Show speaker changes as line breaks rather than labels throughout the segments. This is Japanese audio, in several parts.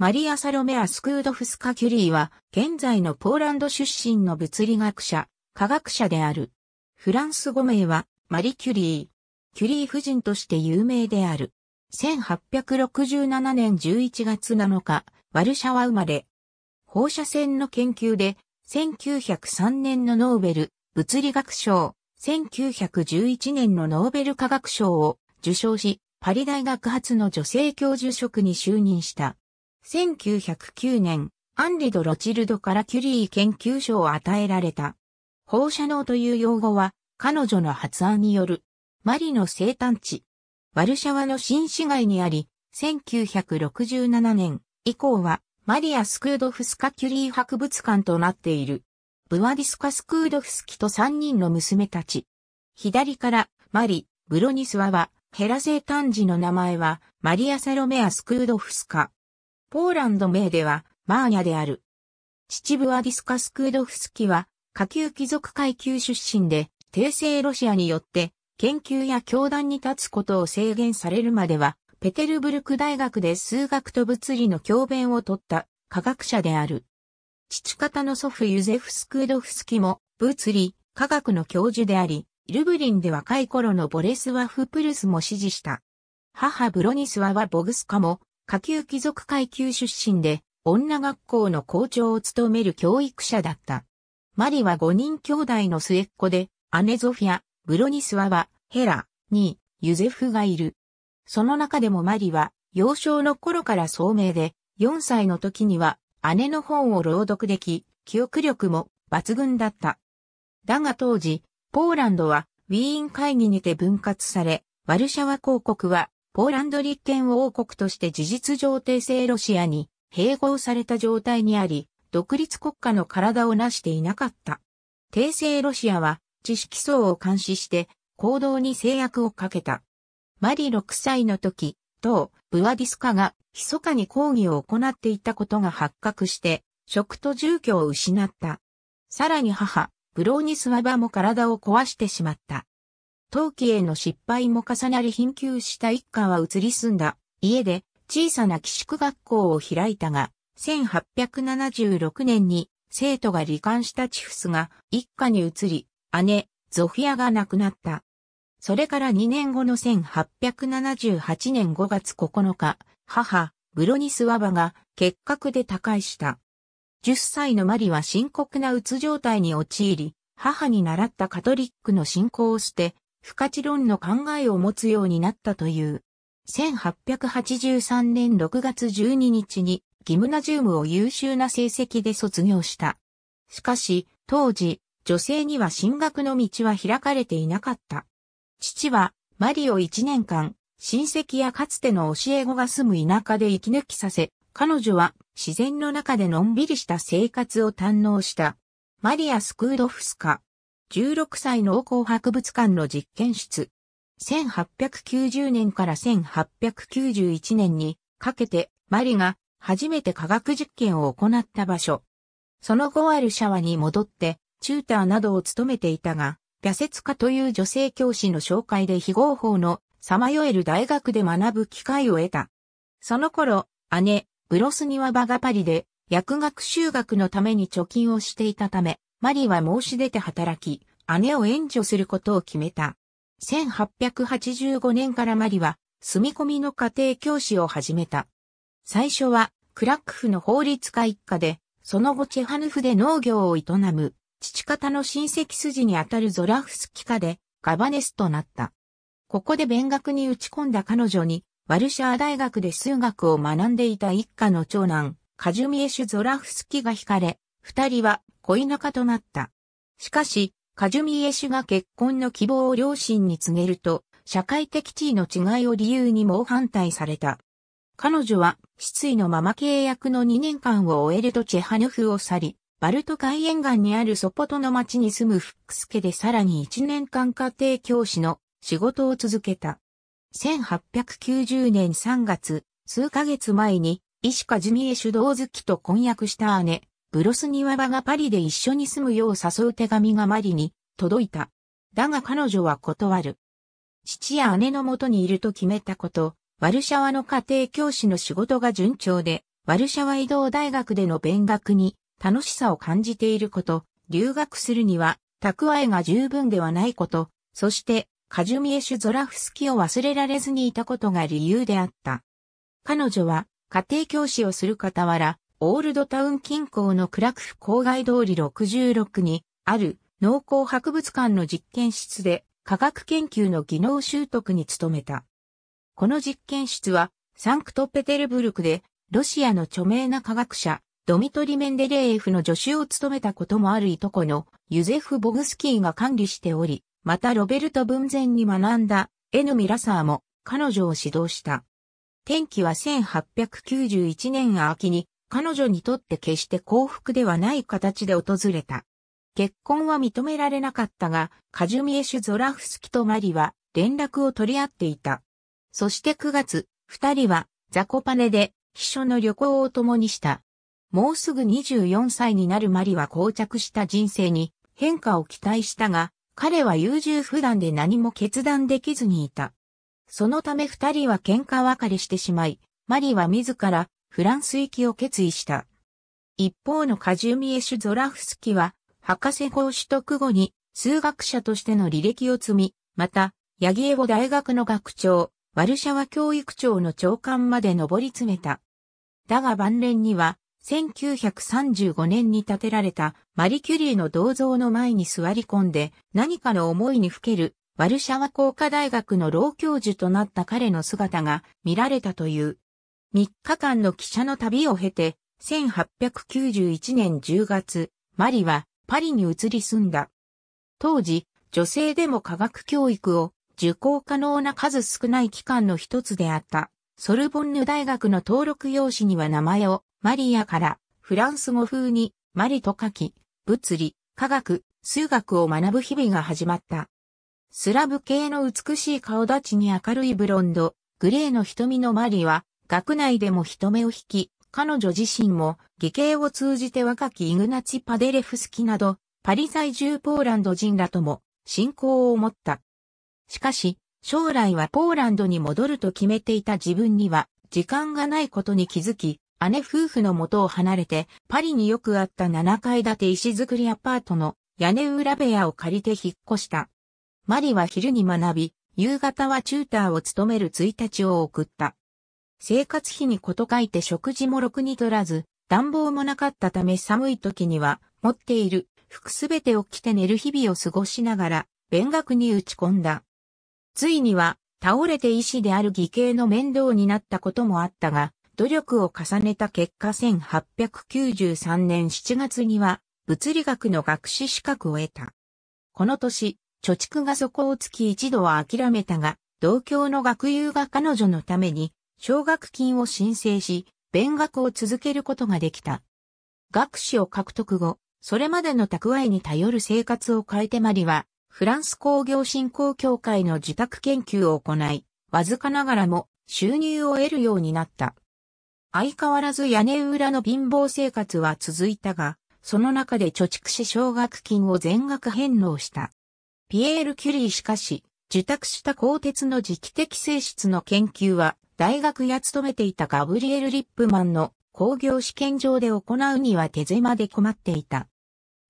マリア・サロメア・スクードフスカ・キュリーは、現在のポーランド出身の物理学者、科学者である。フランス語名は、マリ・キュリー。キュリー夫人として有名である。1867年11月7日、ワルシャワ生まれ。放射線の研究で、1903年のノーベル物理学賞、1911年のノーベル科学賞を受賞し、パリ大学発の女性教授職に就任した。1909年、アンリド・ロチルドからキュリー研究所を与えられた。放射能という用語は、彼女の発案による、マリの生誕地、ワルシャワの新市街にあり、1967年以降は、マリア・スクードフスカ・キュリー博物館となっている。ブワディスカ・スクードフスキと3人の娘たち。左から、マリ、ブロニスワは、ヘラ生誕時の名前は、マリア・サロメア・スクードフスカ。ポーランド名では、マーニャである。秩父はディスカスクードフスキは、下級貴族階級出身で、帝政ロシアによって、研究や教団に立つことを制限されるまでは、ペテルブルク大学で数学と物理の教鞭を取った科学者である。父方の祖父ユゼフ・スクードフスキも、物理、科学の教授であり、ルブリンで若い頃のボレスワフ・プルスも支持した。母ブロニスワはボグスカも、下級貴族階級出身で、女学校の校長を務める教育者だった。マリは5人兄弟の末っ子で、姉ゾフィア、ブロニスワは、ヘラ、ニー、ユゼフがいる。その中でもマリは、幼少の頃から聡明で、4歳の時には、姉の本を朗読でき、記憶力も抜群だった。だが当時、ポーランドはウィーン会議にて分割され、ワルシャワ公国はポーランド立憲王国として事実上帝政ロシアに併合された状態にあり、独立国家の体を成していなかった。帝政ロシアは知識層を監視して行動に制約をかけた。マリ6歳の時、当ブワディスカが密かに抗議を行っていたことが発覚して、職と住居を失った。さらに母、ブローニスワバも体を壊してしまった。陶器への失敗も重なり貧窮した一家は移り住んだ家で小さな寄宿学校を開いたが、1876年に生徒が罹患したチフスが一家に移り、姉、ゾフィアが亡くなった。それから2年後の1878年5月9日、母、ブロニスワバが結核で他界した。10歳のマリは深刻なうつ状態に陥り、母に習ったカトリックの信仰を捨て、不可知論の考えを持つようになったという。1883年6月12日にギムナジウムを優秀な成績で卒業した。しかし、当時、女性には進学の道は開かれていなかった。父は、マリを1年間、親戚やかつての教え子が住む田舎で息抜きさせ、彼女は自然の中でのんびりした生活を堪能した。マリア・スクードフスカ、16歳農耕博物館の実験室。1890年から1891年にかけてマリが初めて科学実験を行った場所。その後あるシャワに戻ってチューターなどを務めていたが、ピャセツカという女性教師の紹介で非合法のさまよえる大学で学ぶ機会を得た。その頃、姉、ブロスニワバガパリで薬学修学のために貯金をしていたため、マリは申し出て働き、姉を援助することを決めた。1885年からマリは、住み込みの家庭教師を始めた。最初は、クラックフの法律家一家で、その後チェハヌフで農業を営む、父方の親戚筋にあたるゾラフスキ家で、ガバネスとなった。ここで勉学に打ち込んだ彼女に、ワルシャー大学で数学を学んでいた一家の長男、カジュミエシュ・ゾラフスキが惹かれ、二人は恋仲となった。しかし、カジュミエ氏が結婚の希望を両親に告げると、社会的地位の違いを理由に猛反対された。彼女は失意のまま契約の2年間を終えるとチェハヌフを去り、バルト海沿岸にあるソポトの町に住むフックス家でさらに1年間家庭教師の仕事を続けた。1890年3月、数ヶ月前に、医師カジュミエ・シュドーと婚約した姉、ブロスニワバがパリで一緒に住むよう誘う手紙がマリに届いた。だが彼女は断る。父や姉のもとにいると決めたこと、ワルシャワの家庭教師の仕事が順調で、ワルシャワ移動大学での勉学に楽しさを感じていること、留学するには蓄えが十分ではないこと、そしてカジュミエシュ・ゾラフスキを忘れられずにいたことが理由であった。彼女は家庭教師をする傍ら、オールドタウン近郊のクラクフ郊外通り66にある農耕博物館の実験室で科学研究の技能習得に努めた。この実験室はサンクトペテルブルクでロシアの著名な科学者ドミトリ・メンデレーエフの助手を務めたこともあるいとこのユゼフ・ボグスキーが管理しており、またロベルト文前に学んだエヌ・ミラサーも彼女を指導した。天気は1891年秋に彼女にとって決して幸福ではない形で訪れた。結婚は認められなかったが、カジュミエシュ・ゾラフスキとマリは連絡を取り合っていた。そして9月、二人はザコパネで秘書の旅行を共にした。もうすぐ24歳になるマリは膠着した人生に変化を期待したが、彼は優柔不断で何も決断できずにいた。そのため二人は喧嘩別れしてしまい、マリは自らフランス行きを決意した。一方のカジュミエシュ・ゾラフスキは、博士号取得後に数学者としての履歴を積み、また、ヤギエゴ大学の学長、ワルシャワ教育長の長官まで上り詰めた。だが晩年には、1935年に建てられたマリキュリーの銅像の前に座り込んで何かの思いにふけるワルシャワ工科大学の老教授となった彼の姿が見られたという。3日間の汽車の旅を経て、1891年10月、マリはパリに移り住んだ。当時、女性でも科学教育を受講可能な数少ない機関の一つであった、ソルボンヌ大学の登録用紙には名前をマリアからフランス語風にマリと書き、物理、科学、数学を学ぶ日々が始まった。スラブ系の美しい顔立ちに明るいブロンド、グレーの瞳のマリは、学内でも人目を引き、彼女自身も、義兄を通じて若きイグナチ・パデレフスキなど、パリ在住ポーランド人らとも、信仰を持った。しかし、将来はポーランドに戻ると決めていた自分には、時間がないことに気づき、姉夫婦の元を離れて、パリによくあった7階建て石造りアパートの屋根裏部屋を借りて引っ越した。マリは昼に学び、夕方はチューターを務める1日を送った。生活費にこと書いて食事もろくに取らず、暖房もなかったため寒い時には持っている服すべてを着て寝る日々を過ごしながら、勉学に打ち込んだ。ついには、倒れて医師である義兄の面倒になったこともあったが、努力を重ねた結果1893年7月には、物理学の学士資格を得た。この年、貯蓄が底をつき一度は諦めたが、同郷の学友が彼女のために奨学金を申請し、勉学を続けることができた。学士を獲得後、それまでの蓄えに頼る生活を変えてマリは、フランス工業振興協会の受託研究を行い、わずかながらも収入を得るようになった。相変わらず屋根裏の貧乏生活は続いたが、その中で貯蓄し奨学金を全額返納した。ピエール・キュリーしかし、受託した鋼鉄の磁気的性質の研究は、大学や勤めていたガブリエル・リップマンの工業試験場で行うには手狭で困っていた。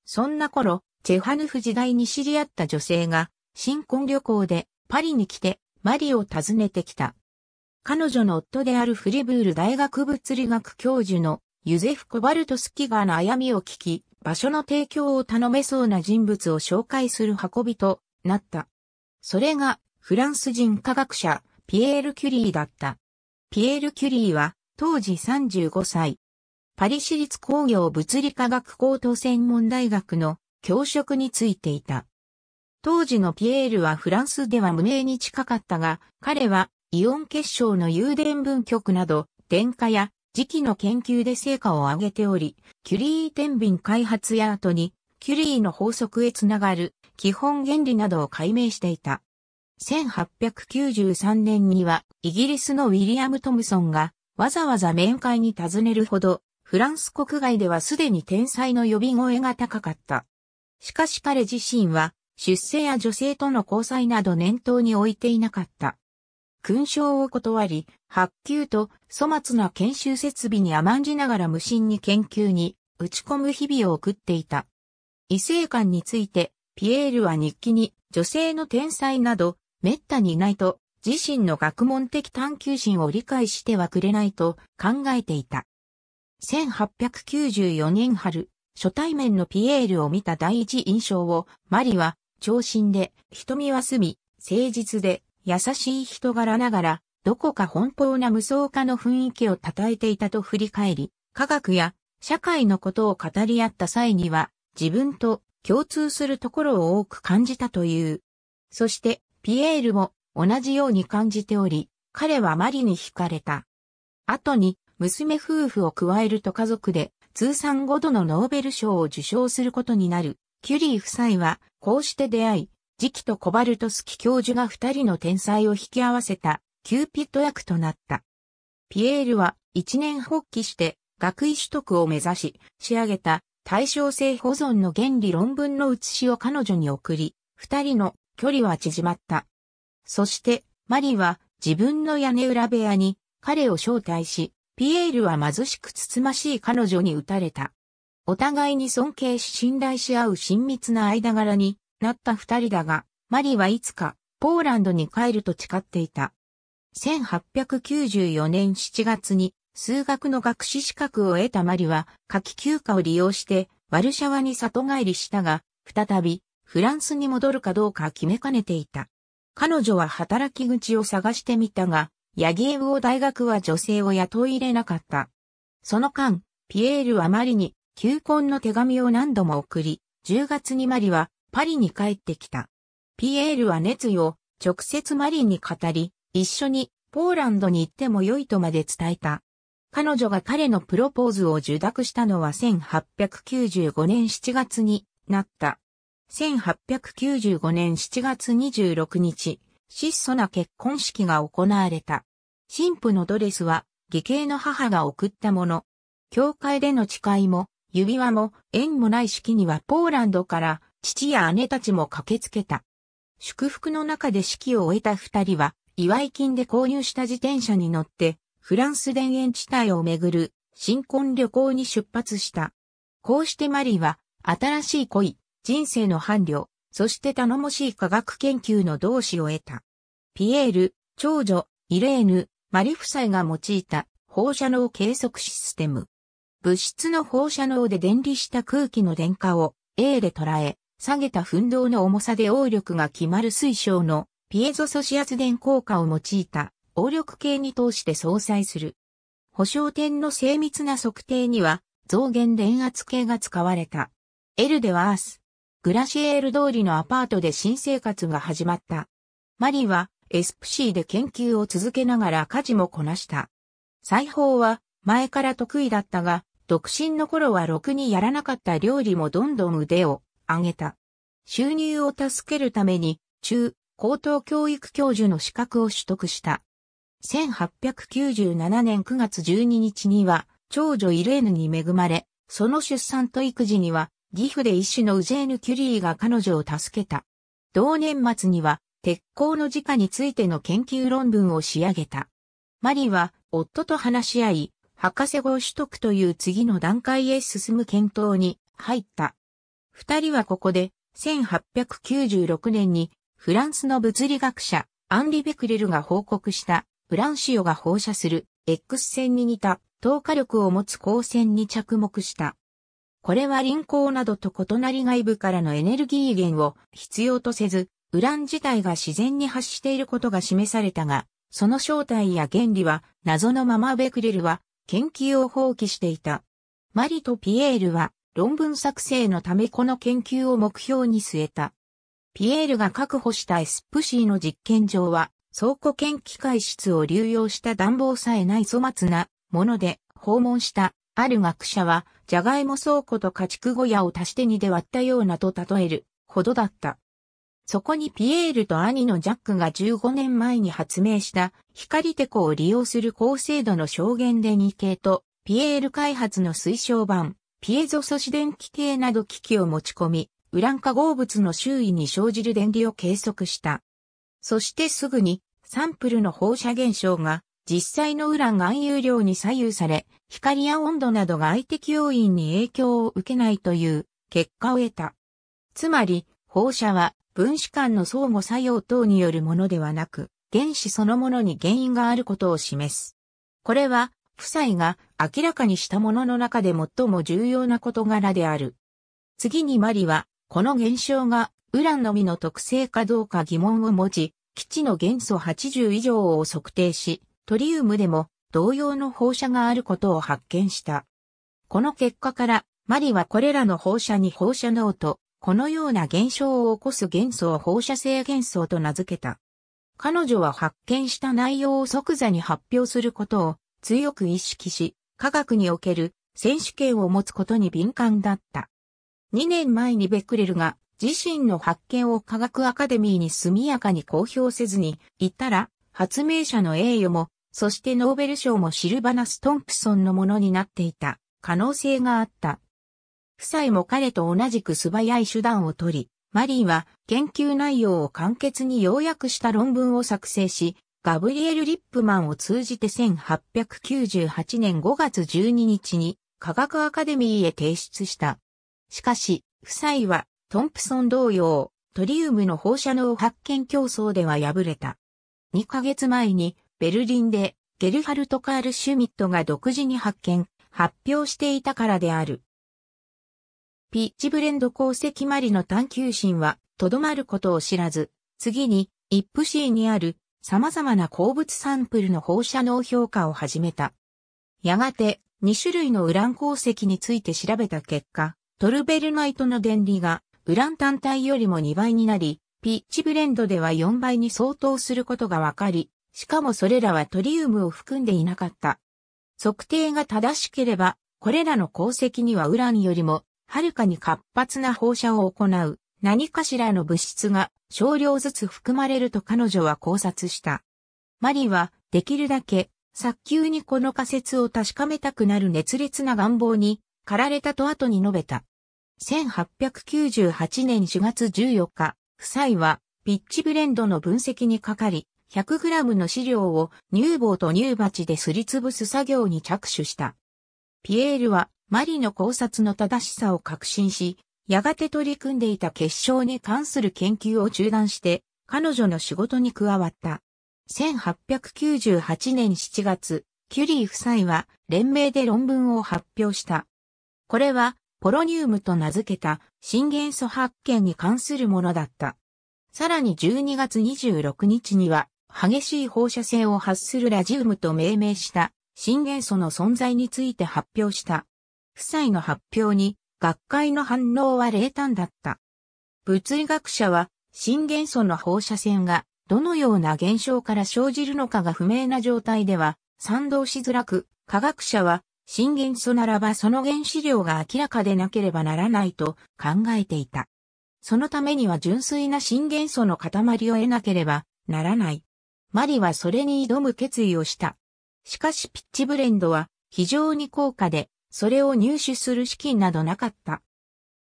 そんな頃、チェハヌフ時代に知り合った女性が、新婚旅行でパリに来てマリを訪ねてきた。彼女の夫であるフリブール大学物理学教授のユゼフ・コバルトスキガーの悩みを聞き、場所の提供を頼めそうな人物を紹介する運びとなった。それがフランス人科学者ピエール・キュリーだった。ピエール・キュリーは、当時35歳。パリ市立工業物理科学高等専門大学の教職についていた。当時のピエールはフランスでは無名に近かったが、彼はイオン結晶の誘電分極など、電化や磁気の研究で成果を上げており、キュリー天秤開発や後に、キュリーの法則へつながる基本原理などを解明していた。1893年にはイギリスのウィリアム・トムソンがわざわざ面会に尋ねるほどフランス国外ではすでに天才の呼び声が高かった。しかし彼自身は出世や女性との交際など念頭に置いていなかった。勲章を断り、発給と粗末な研修設備に甘んじながら無心に研究に打ち込む日々を送っていた。異性感について、ピエールは日記に女性の天才など滅多にないと、自身の学問的探求心を理解してはくれないと考えていた。1894年春、初対面のピエールを見た第一印象を、マリは、長身で、瞳は澄み、誠実で、優しい人柄ながら、どこか奔放な無双化の雰囲気を称えていたと振り返り、科学や社会のことを語り合った際には、自分と共通するところを多く感じたという。そして、ピエールも同じように感じており、彼はマリに惹かれた。後に、娘夫婦を加えると家族で、通算5度のノーベル賞を受賞することになる、キュリー夫妻は、こうして出会い、時期とコバルトスキ教授が二人の天才を引き合わせた、キューピッド役となった。ピエールは、一年発起して、学位取得を目指し、仕上げた、対称性保存の原理論文の写しを彼女に送り、二人の距離は縮まった。そして、マリは自分の屋根裏部屋に彼を招待し、ピエールは貧しくつつましい彼女に打たれた。お互いに尊敬し信頼し合う親密な間柄になった二人だが、マリはいつかポーランドに帰ると誓っていた。1894年7月に数学の学士資格を得たマリは夏季休暇を利用してワルシャワに里帰りしたが、再びフランスに戻るかどうか決めかねていた。彼女は働き口を探してみたが、ヤギエウオ大学は女性を雇い入れなかった。その間、ピエールはマリに求婚の手紙を何度も送り、10月にマリはパリに帰ってきた。ピエールは熱意を直接マリに語り、一緒にポーランドに行っても良いとまで伝えた。彼女が彼のプロポーズを受諾したのは1895年7月になった。1895年7月26日、質素な結婚式が行われた。神父のドレスは、義兄の母が送ったもの。教会での誓いも、指輪も、縁もない式にはポーランドから、父や姉たちも駆けつけた。祝福の中で式を終えた二人は、祝い金で購入した自転車に乗って、フランス田園地帯を巡る新婚旅行に出発した。こうしてマリーは新しい恋、人生の伴侶、そして頼もしい科学研究の同志を得た。ピエール、長女、イレーヌ、マリ夫妻が用いた放射能計測システム。物質の放射能で電離した空気の電荷を A で捉え、下げた噴動の重さで応力が決まる水晶のピエゾ素子圧電効果を用いた応力計に通して相殺する。保証点の精密な測定には増減電圧計が使われた。L ではアース。グラシエール通りのアパートで新生活が始まった。マリは、エスプシーで研究を続けながら家事もこなした。裁縫は、前から得意だったが、独身の頃はろくにやらなかった料理もどんどん腕を上げた。収入を助けるために、中、高等教育教授の資格を取得した。1897年9月12日には、長女イレーヌに恵まれ、その出産と育児には義父で医師のウジェーヌ・キュリーが彼女を助けた。同年末には、鉄鋼の自家についての研究論文を仕上げた。マリは、夫と話し合い、博士号取得という次の段階へ進む検討に入った。二人はここで、1896年に、フランスの物理学者、アンリ・ベクレルが報告した、ブランシオが放射する X 線に似た透過力を持つ光線に着目した。これは輪行などと異なり外部からのエネルギー源を必要とせず、ウラン自体が自然に発していることが示されたが、その正体や原理は謎のままベクレルは研究を放棄していた。マリとピエールは論文作成のためこの研究を目標に据えた。ピエールが確保したエスプシーの実験場は倉庫兼機械室を流用した暖房さえない粗末なもので訪問したある学者はじゃがいも倉庫と家畜小屋を足して2で割ったようなと例えるほどだった。そこにピエールと兄のジャックが15年前に発明した光テコを利用する高精度の証言で2系とピエール開発の推奨版ピエゾ素子電気系など機器を持ち込み、ウラン化合物の周囲に生じる電離を計測した。そしてすぐにサンプルの放射現象が実際のウラン含有量に左右され、光や温度などが相手要因に影響を受けないという結果を得た。つまり、放射は分子間の相互作用等によるものではなく、原子そのものに原因があることを示す。これは、夫妻が明らかにしたものの中で最も重要な事柄である。次にマリは、この現象がウランのみの特性かどうか疑問を持ち、基地の元素80以上を測定し、トリウムでも同様の放射があることを発見した。この結果から、マリはこれらの放射に放射能と、このような現象を起こす元素を放射性元素と名付けた。彼女は発見した内容を即座に発表することを強く意識し、科学における選手権を持つことに敏感だった。2年前にベクレルが自身の発見を科学アカデミーに速やかに公表せずにいたら、発明者の栄誉も、そしてノーベル賞もシルバナス・トンプソンのものになっていた可能性があった。夫妻も彼と同じく素早い手段をとり、マリーは研究内容を簡潔に要約した論文を作成し、ガブリエル・リップマンを通じて1898年5月12日に科学アカデミーへ提出した。しかし、夫妻はトンプソン同様、トリウムの放射能発見競争では敗れた。2ヶ月前にベルリンでゲルハルト・カール・シュミットが独自に発見、発表していたからである。ピッチブレンド鉱石マリの探求心は、とどまることを知らず、次に、イップシーにある様々な鉱物サンプルの放射能評価を始めた。やがて、2種類のウラン鉱石について調べた結果、トルベルナイトの電離がウラン単体よりも2倍になり、ピッチブレンドでは4倍に相当することがわかり、しかもそれらはトリウムを含んでいなかった。測定が正しければ、これらの鉱石にはウランよりも、はるかに活発な放射を行う、何かしらの物質が少量ずつ含まれると彼女は考察した。マリは、できるだけ、早急にこの仮説を確かめたくなる熱烈な願望に、駆られたと後に述べた。1898年4月14日、夫妻はピッチブレンドの分析にかかり、100g の飼料を乳房と乳鉢ですりつぶす作業に着手した。ピエールはマリの考察の正しさを確信し、やがて取り組んでいた結晶に関する研究を中断して、彼女の仕事に加わった。1898年7月、キュリー夫妻は連名で論文を発表した。これはポロニウムと名付けた新元素発見に関するものだった。さらに12月26日には激しい放射線を発するラジウムと命名した新元素の存在について発表した。夫妻の発表に学会の反応は冷淡だった。物理学者は新元素の放射線がどのような現象から生じるのかが不明な状態では賛同しづらく、科学者は新元素ならばその原子量が明らかでなければならないと考えていた。そのためには純粋な新元素の塊を得なければならない。マリはそれに挑む決意をした。しかしピッチブレンドは非常に高価で、それを入手する資金などなかった。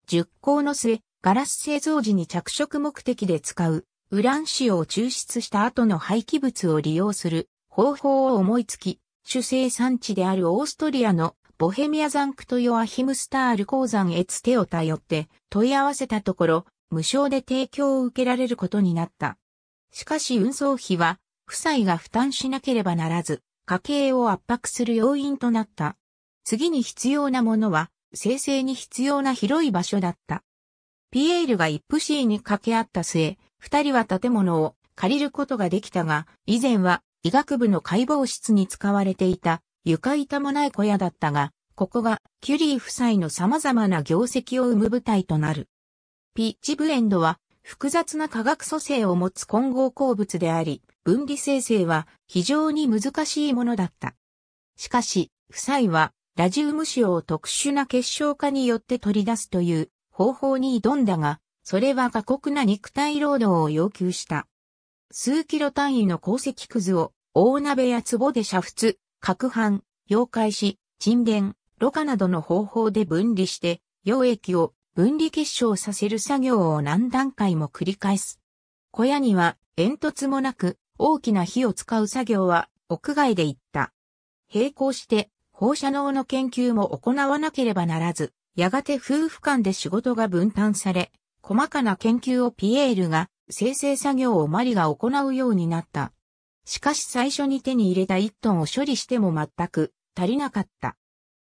熟考の末、ガラス製造時に着色目的で使う、ウラン用を抽出した後の廃棄物を利用する方法を思いつき、主生産地であるオーストリアのボヘミアザンクトヨアヒムスタール鉱山へつ手を頼って問い合わせたところ、無償で提供を受けられることになった。しかし運送費は、夫妻が負担しなければならず、家計を圧迫する要因となった。次に必要なものは、生成に必要な広い場所だった。ピエールがイップシーに掛け合った末、二人は建物を借りることができたが、以前は医学部の解剖室に使われていた床板もない小屋だったが、ここがキュリー夫妻の様々な業績を生む舞台となる。ピッチブレンドは複雑な化学組成を持つ混合鉱物であり、分離生成は非常に難しいものだった。しかし、夫妻はラジウム腫を特殊な結晶化によって取り出すという方法に挑んだが、それは過酷な肉体労働を要求した。数キロ単位の鉱石くずを大鍋や壺で煮沸、攪拌、溶解し、沈殿、ろ過などの方法で分離して、溶液を分離結晶させる作業を何段階も繰り返す。小屋には煙突もなく、大きな火を使う作業は屋外で行った。並行して放射能の研究も行わなければならず、やがて夫婦間で仕事が分担され、細かな研究をピエールが、生成作業をマリが行うようになった。しかし最初に手に入れた1トンを処理しても全く足りなかった。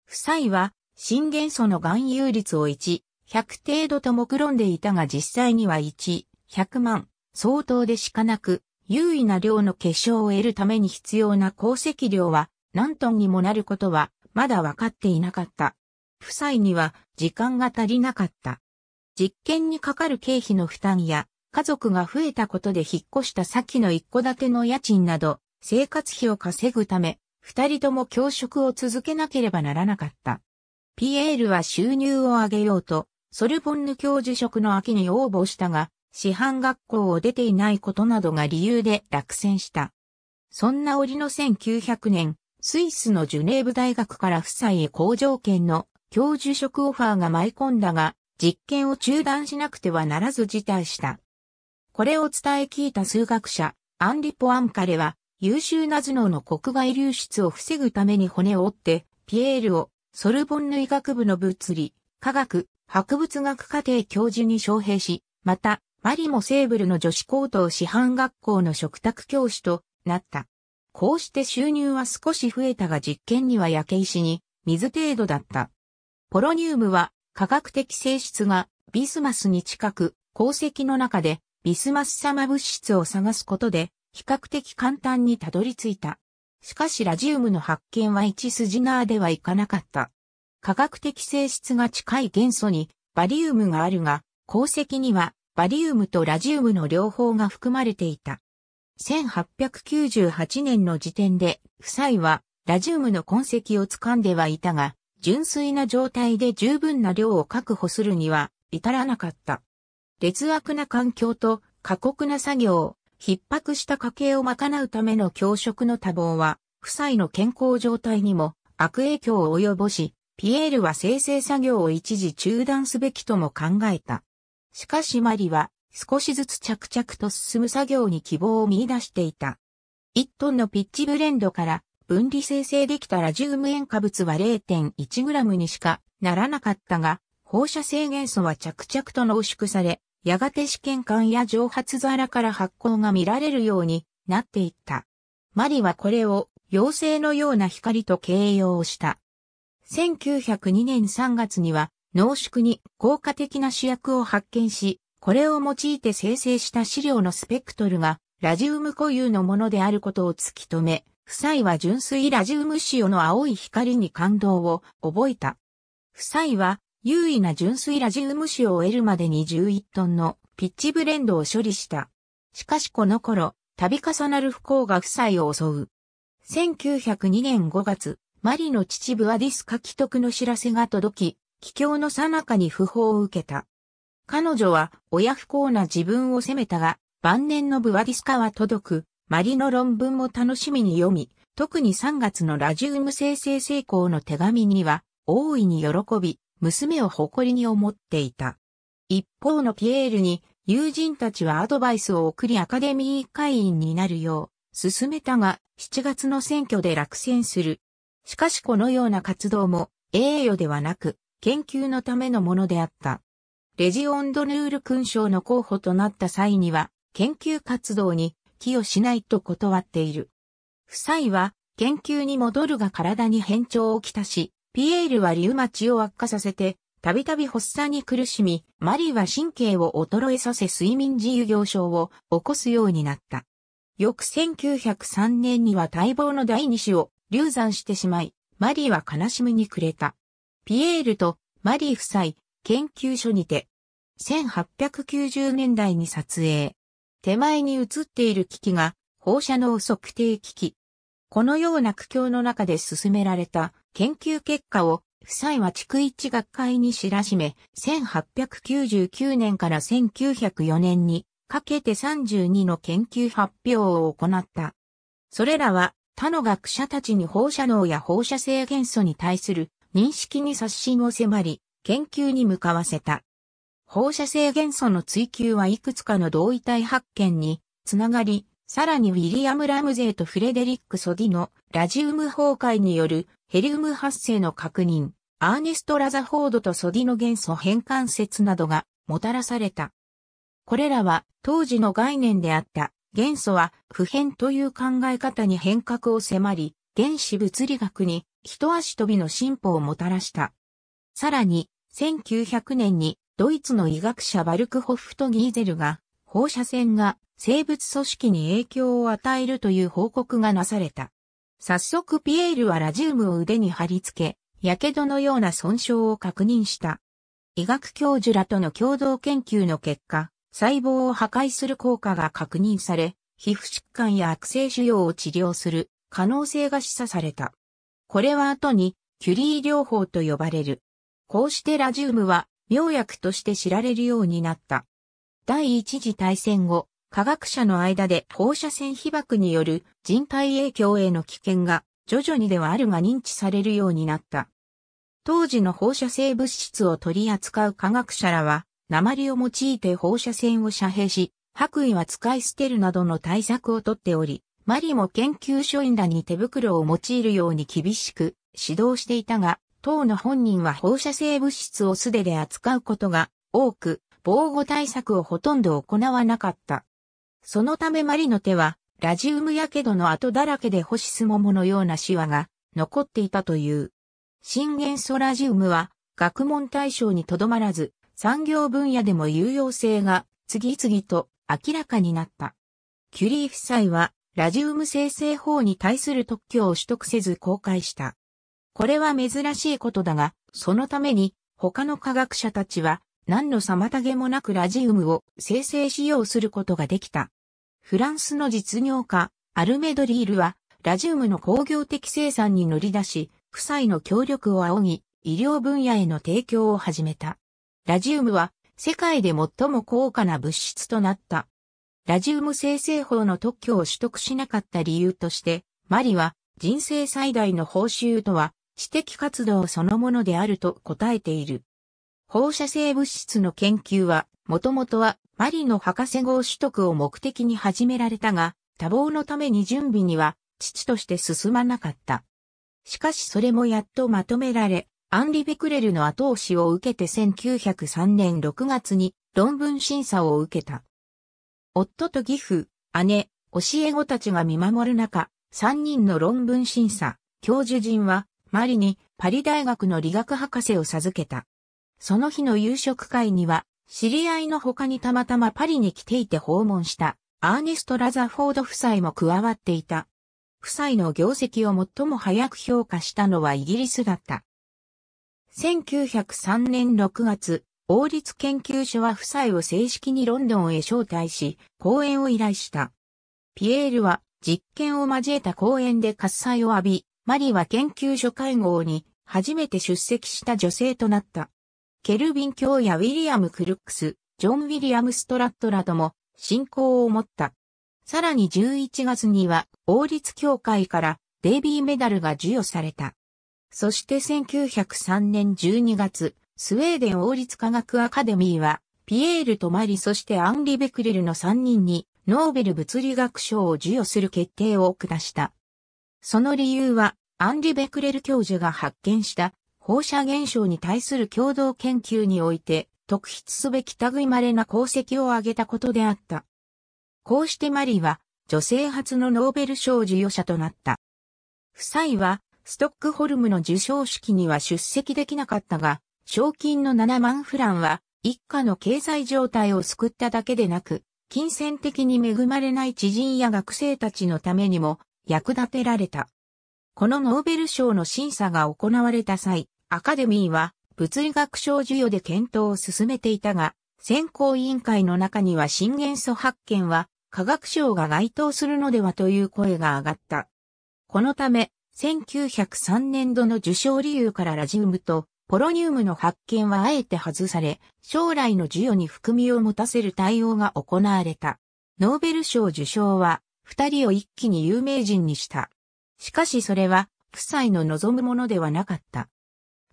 夫妻は新元素の含有率を1、100程度と目論んでいたが実際には1、100万相当でしかなく、優位な量の結晶を得るために必要な鉱石量は何トンにもなることはまだ分かっていなかった。夫妻には時間が足りなかった。実験にかかる経費の負担や家族が増えたことで引っ越した先の一戸建ての家賃など、生活費を稼ぐため、二人とも教職を続けなければならなかった。ピエールは収入を上げようと、ソルボンヌ教授職の秋に応募したが、師範学校を出ていないことなどが理由で落選した。そんな折の1900年、スイスのジュネーブ大学から夫妻へ好条件の教授職オファーが舞い込んだが、実験を中断しなくてはならず辞退した。これを伝え聞いた数学者、アンリ・ポアンカレは、優秀な頭脳の国外流出を防ぐために骨を折って、ピエールをソルボンヌ医学部の物理、科学、博物学課程教授に招聘し、また、マリモ・セーブルの女子高等師範学校の食卓教師となった。こうして収入は少し増えたが実験には焼け石に水程度だった。ポロニウムは科学的性質がビスマスに近く、鉱石の中でビスマス様物質を探すことで、比較的簡単にたどり着いた。しかしラジウムの発見は一筋縄ではいかなかった。科学的性質が近い元素にバリウムがあるが、鉱石にはバリウムとラジウムの両方が含まれていた。1898年の時点で、夫妻はラジウムの痕跡を掴んではいたが、純粋な状態で十分な量を確保するには至らなかった。劣悪な環境と過酷な作業、逼迫した家計を賄うための教職の多忙は、夫妻の健康状態にも悪影響を及ぼし、ピエールは生成作業を一時中断すべきとも考えた。しかしマリは少しずつ着々と進む作業に希望を見出していた。1トンのピッチブレンドから分離生成できたラジウム塩化物は 0.1g にしかならなかったが、放射性元素は着々と濃縮され、やがて試験管や蒸発皿から発光が見られるようになっていった。マリはこれを妖精のような光と形容した。1902年3月には濃縮に効果的な主役を発見し、これを用いて生成した資料のスペクトルがラジウム固有のものであることを突き止め、夫妻は純粋ラジウム塩の青い光に感動を覚えた。夫妻は優位な純粋ラジウム種を得るまでに11トンのピッチブレンドを処理した。しかしこの頃、度重なる不幸が夫妻を襲う。1902年5月、マリの父ブアディスカ既得の知らせが届き、帰郷の最中に不法を受けた。彼女は親不幸な自分を責めたが、晩年のブアディスカは届く、マリの論文も楽しみに読み、特に3月のラジウム生成成功の手紙には、大いに喜び、娘を誇りに思っていた。一方のピエールに友人たちはアドバイスを送りアカデミー会員になるよう勧めたが7月の選挙で落選する。しかしこのような活動も栄誉ではなく研究のためのものであった。レジオンドヌール勲章の候補となった際には研究活動に寄与しないと断っている。夫妻は研究に戻るが体に変調をきたし、ピエールはリウマチを悪化させて、たびたび発作に苦しみ、マリーは神経を衰えさせ睡眠自由行症を起こすようになった。翌1903年には待望の第二子を流産してしまい、マリーは悲しみに暮れた。ピエールとマリー夫妻、研究所にて、1890年代に撮影。手前に映っている機器が放射能測定機器。このような苦境の中で進められた研究結果を夫妻は逐一学会に知らしめ、1899年から1904年にかけて32の研究発表を行った。それらは他の学者たちに放射能や放射性元素に対する認識に刷新を迫り、研究に向かわせた。放射性元素の追求はいくつかの同位体発見につながり、さらにウィリアム・ラムゼーとフレデリック・ソディのラジウム崩壊によるヘリウム発生の確認、アーネスト・ラザフォードとソディの元素変換説などがもたらされた。これらは当時の概念であった元素は普遍という考え方に変革を迫り、原子物理学に一足飛びの進歩をもたらした。さらに、1900年にドイツの医学者バルクホフト・ギーゼルが放射線が生物組織に影響を与えるという報告がなされた。早速ピエールはラジウムを腕に貼り付け、火傷のような損傷を確認した。医学教授らとの共同研究の結果、細胞を破壊する効果が確認され、皮膚疾患や悪性腫瘍を治療する可能性が示唆された。これは後にキュリー療法と呼ばれる。こうしてラジウムは妙薬として知られるようになった。第一次大戦後、科学者の間で放射線被曝による人体影響への危険が徐々にではあるが認知されるようになった。当時の放射性物質を取り扱う科学者らは、鉛を用いて放射線を遮蔽し、白衣は使い捨てるなどの対策をとっており、マリも研究所員らに手袋を用いるように厳しく指導していたが、当の本人は放射性物質を素手で扱うことが多く、防護対策をほとんど行わなかった。そのためマリの手は、ラジウムやけどの跡だらけで星すもものようなシワが残っていたという。新元素ラジウムは、学問対象にとどまらず、産業分野でも有用性が次々と明らかになった。キュリー夫妻は、ラジウム生成法に対する特許を取得せず公開した。これは珍しいことだが、そのために他の科学者たちは何の妨げもなくラジウムを生成使用することができた。フランスの実業家、アルメドリールは、ラジウムの工業的生産に乗り出し、夫妻の協力を仰ぎ、医療分野への提供を始めた。ラジウムは、世界で最も高価な物質となった。ラジウム生成法の特許を取得しなかった理由として、マリは人生最大の報酬とは知的活動そのものであると答えている。放射性物質の研究は、もともとはマリの博士号取得を目的に始められたが、多忙のために準備には、父として進まなかった。しかしそれもやっとまとめられ、アンリ・ベクレルの後押しを受けて1903年6月に論文審査を受けた。夫と義父、姉、教え子たちが見守る中、3人の論文審査、教授陣は、マリにパリ大学の理学博士を授けた。その日の夕食会には、知り合いの他にたまたまパリに来ていて訪問したアーネスト・ラザフォード夫妻も加わっていた。夫妻の業績を最も早く評価したのはイギリスだった。1903年6月、王立研究所は夫妻を正式にロンドンへ招待し、講演を依頼した。ピエールは実験を交えた講演で喝采を浴び、マリは研究所会合に初めて出席した女性となった。ケルビン教やウィリアム・クルックス、ジョン・ウィリアム・ストラットラとも信仰を持った。さらに11月には王立協会からデイビーメダルが授与された。そして1903年12月、スウェーデン王立科学アカデミーは、ピエール・とマリそしてアンリ・ベクレルの3人に、ノーベル物理学賞を授与する決定を下した。その理由は、アンリ・ベクレル教授が発見した放射現象に対する共同研究において、特筆すべき類稀な功績を挙げたことであった。こうしてマリーは、女性初のノーベル賞受与者となった。夫妻は、ストックホルムの受賞式には出席できなかったが、賞金の7万フランは、一家の経済状態を救っただけでなく、金銭的に恵まれない知人や学生たちのためにも役立てられた。このノーベル賞の審査が行われた際、アカデミーは物理学賞授与で検討を進めていたが、選考委員会の中には新元素発見は科学賞が該当するのではという声が上がった。このため、1903年度の受賞理由からラジウムとポロニウムの発見はあえて外され、将来の授与に含みを持たせる対応が行われた。ノーベル賞受賞は、二人を一気に有名人にした。しかしそれは、夫妻の望むものではなかった。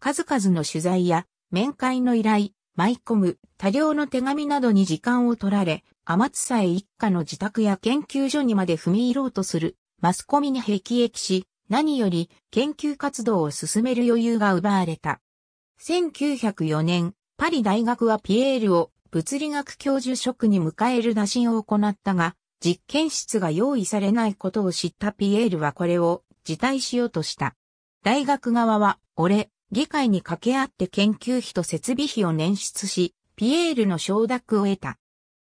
数々の取材や面会の依頼、舞い込む多量の手紙などに時間を取られ、天津さえ一家の自宅や研究所にまで踏み入ろうとするマスコミに辟易し、何より研究活動を進める余裕が奪われた。1904年、パリ大学はピエールを物理学教授職に迎える打診を行ったが、実験室が用意されないことを知ったピエールはこれを辞退しようとした。大学側は、俺、議会に掛け合って研究費と設備費を捻出し、ピエールの承諾を得た。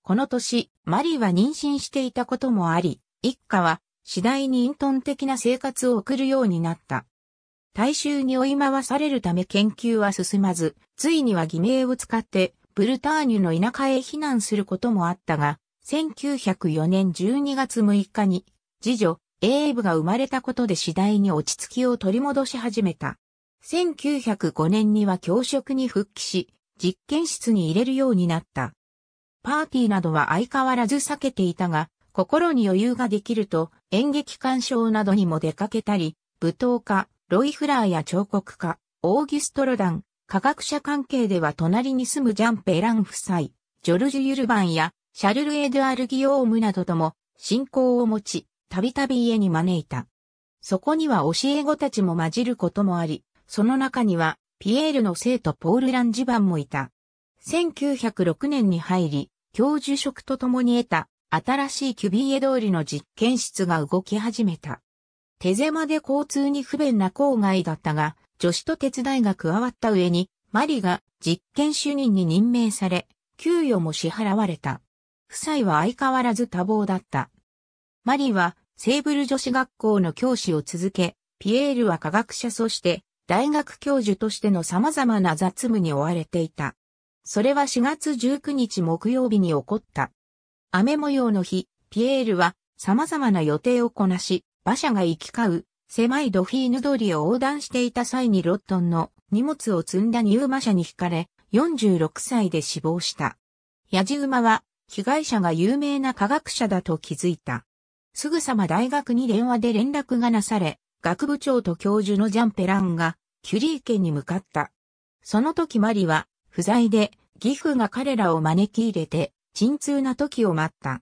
この年、マリーは妊娠していたこともあり、一家は次第に隠遁的な生活を送るようになった。大衆に追い回されるため研究は進まず、ついには偽名を使って、ブルターニュの田舎へ避難することもあったが、1904年12月6日に、次女、エーブが生まれたことで次第に落ち着きを取り戻し始めた。1905年には教職に復帰し、実験室に入れるようになった。パーティーなどは相変わらず避けていたが、心に余裕ができると演劇鑑賞などにも出かけたり、舞踏家、ロイ・フラーや彫刻家、オーギュストロダン、科学者関係では隣に住むジャン・ペラン夫妻、ジョルジュ・ユルバンやシャルル・エドアル・ギオームなどとも信仰を持ち、たびたび家に招いた。そこには教え子たちも混じることもあり、その中には、ピエールの生徒ポール・ランジバンもいた。1906年に入り、教授職と共に得た、新しいキュビーエ通りの実験室が動き始めた。手狭で交通に不便な郊外だったが、女子と手伝いが加わった上に、マリが実験主任に任命され、給与も支払われた。夫妻は相変わらず多忙だった。マリは、セーブル女子学校の教師を続け、ピエールは科学者そして、大学教授としての様々な雑務に追われていた。それは4月19日木曜日に起こった。雨模様の日、ピエールは様々な予定をこなし、馬車が行き交う狭いドフィーヌ通りを横断していた際にロットンの荷物を積んだニュー馬車に惹かれ、46歳で死亡した。ヤジ馬は被害者が有名な科学者だと気づいた。すぐさま大学に電話で連絡がなされ、学部長と教授のジャン・ペランが、キュリー家に向かった。その時マリは、不在で、義父が彼らを招き入れて、沈痛な時を待った。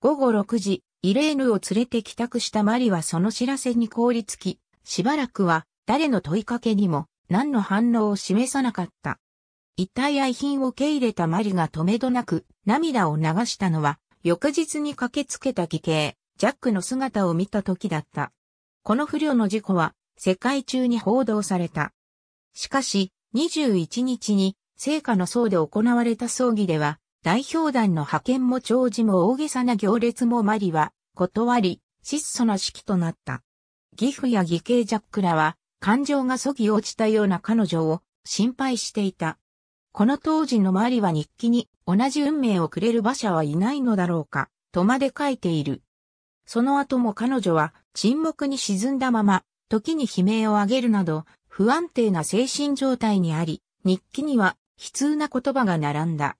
午後6時、イレーヌを連れて帰宅したマリはその知らせに凍りつき、しばらくは誰の問いかけにも何の反応を示さなかった。一体愛品を受け入れたマリが止めどなく涙を流したのは翌日に駆けつけた義兄、ジャックの姿を見た時だった。この不慮の事故は世界中に報道された。しかし、21日に聖火の層で行われた葬儀では、代表団の派遣も長寿も大げさな行列もマリは断り、質素な式となった。義父や義兄ジャックらは、感情がそぎ落ちたような彼女を心配していた。この当時のマリは日記に同じ運命をくれる馬車はいないのだろうか、とまで書いている。その後も彼女は沈黙に沈んだまま、時に悲鳴を上げるなど、不安定な精神状態にあり、日記には悲痛な言葉が並んだ。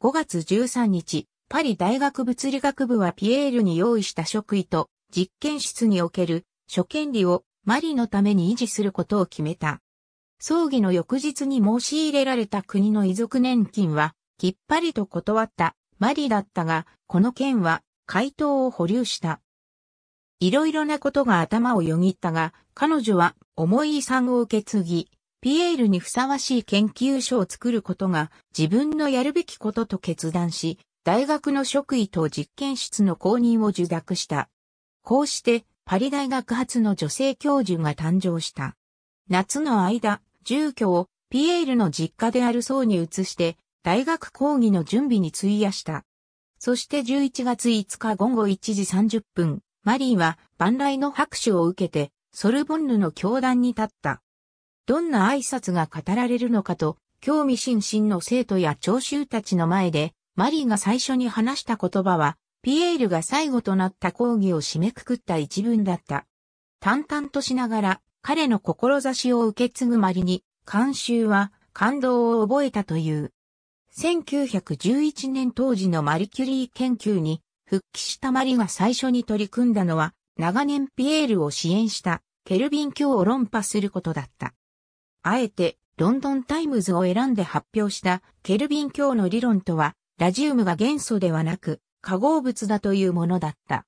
5月13日、パリ大学物理学部はピエールに用意した職位と実験室における諸権利をマリのために維持することを決めた。葬儀の翌日に申し入れられた国の遺族年金は、きっぱりと断ったマリだったが、この件は回答を保留した。いろいろなことが頭をよぎったが、彼女は重い遺産を受け継ぎ、ピエールにふさわしい研究所を作ることが自分のやるべきことと決断し、大学の職位と実験室の公認を受諾した。こうしてパリ大学発の女性教授が誕生した。夏の間、住居をピエールの実家である層に移して、大学講義の準備に費やした。そして11月5日午後1時30分、マリーは万来の拍手を受けて、ソルボンヌの教壇に立った。どんな挨拶が語られるのかと、興味津々の生徒や聴衆たちの前で、マリーが最初に話した言葉は、ピエールが最後となった講義を締めくくった一文だった。淡々としながら、彼の志を受け継ぐまりに、監修は感動を覚えたという。1911年当時のマリキュリー研究に復帰したマリが最初に取り組んだのは、長年ピエールを支援したケルビン教を論破することだった。あえて、ロンドンタイムズを選んで発表したケルビン教の理論とは、ラジウムが元素ではなく、化合物だというものだった。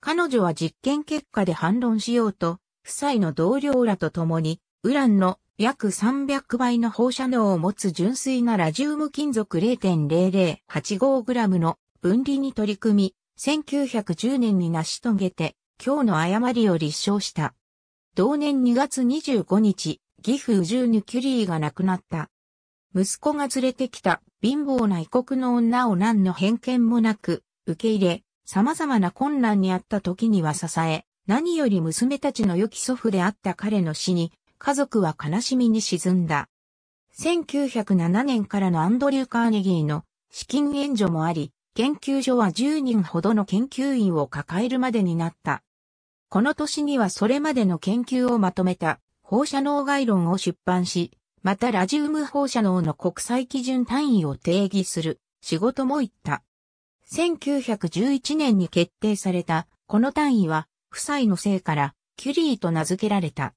彼女は実験結果で反論しようと、夫妻の同僚らと共に、ウランの約300倍の放射能を持つ純粋なラジウム金属 0.0085g の分離に取り組み、1910年に成し遂げて、今日の誤りを立証した。同年2月25日、義父ウジューヌ・キュリーが亡くなった。息子が連れてきた貧乏な異国の女を何の偏見もなく受け入れ、様々な困難にあった時には支え、何より娘たちの良き祖父であった彼の死に、家族は悲しみに沈んだ。1907年からのアンドリュー・カーネギーの資金援助もあり、研究所は10人ほどの研究員を抱えるまでになった。この年にはそれまでの研究をまとめた放射能概論を出版し、またラジウム放射能の国際基準単位を定義する仕事も行った。1911年に決定されたこの単位は夫妻のせいからキュリーと名付けられた。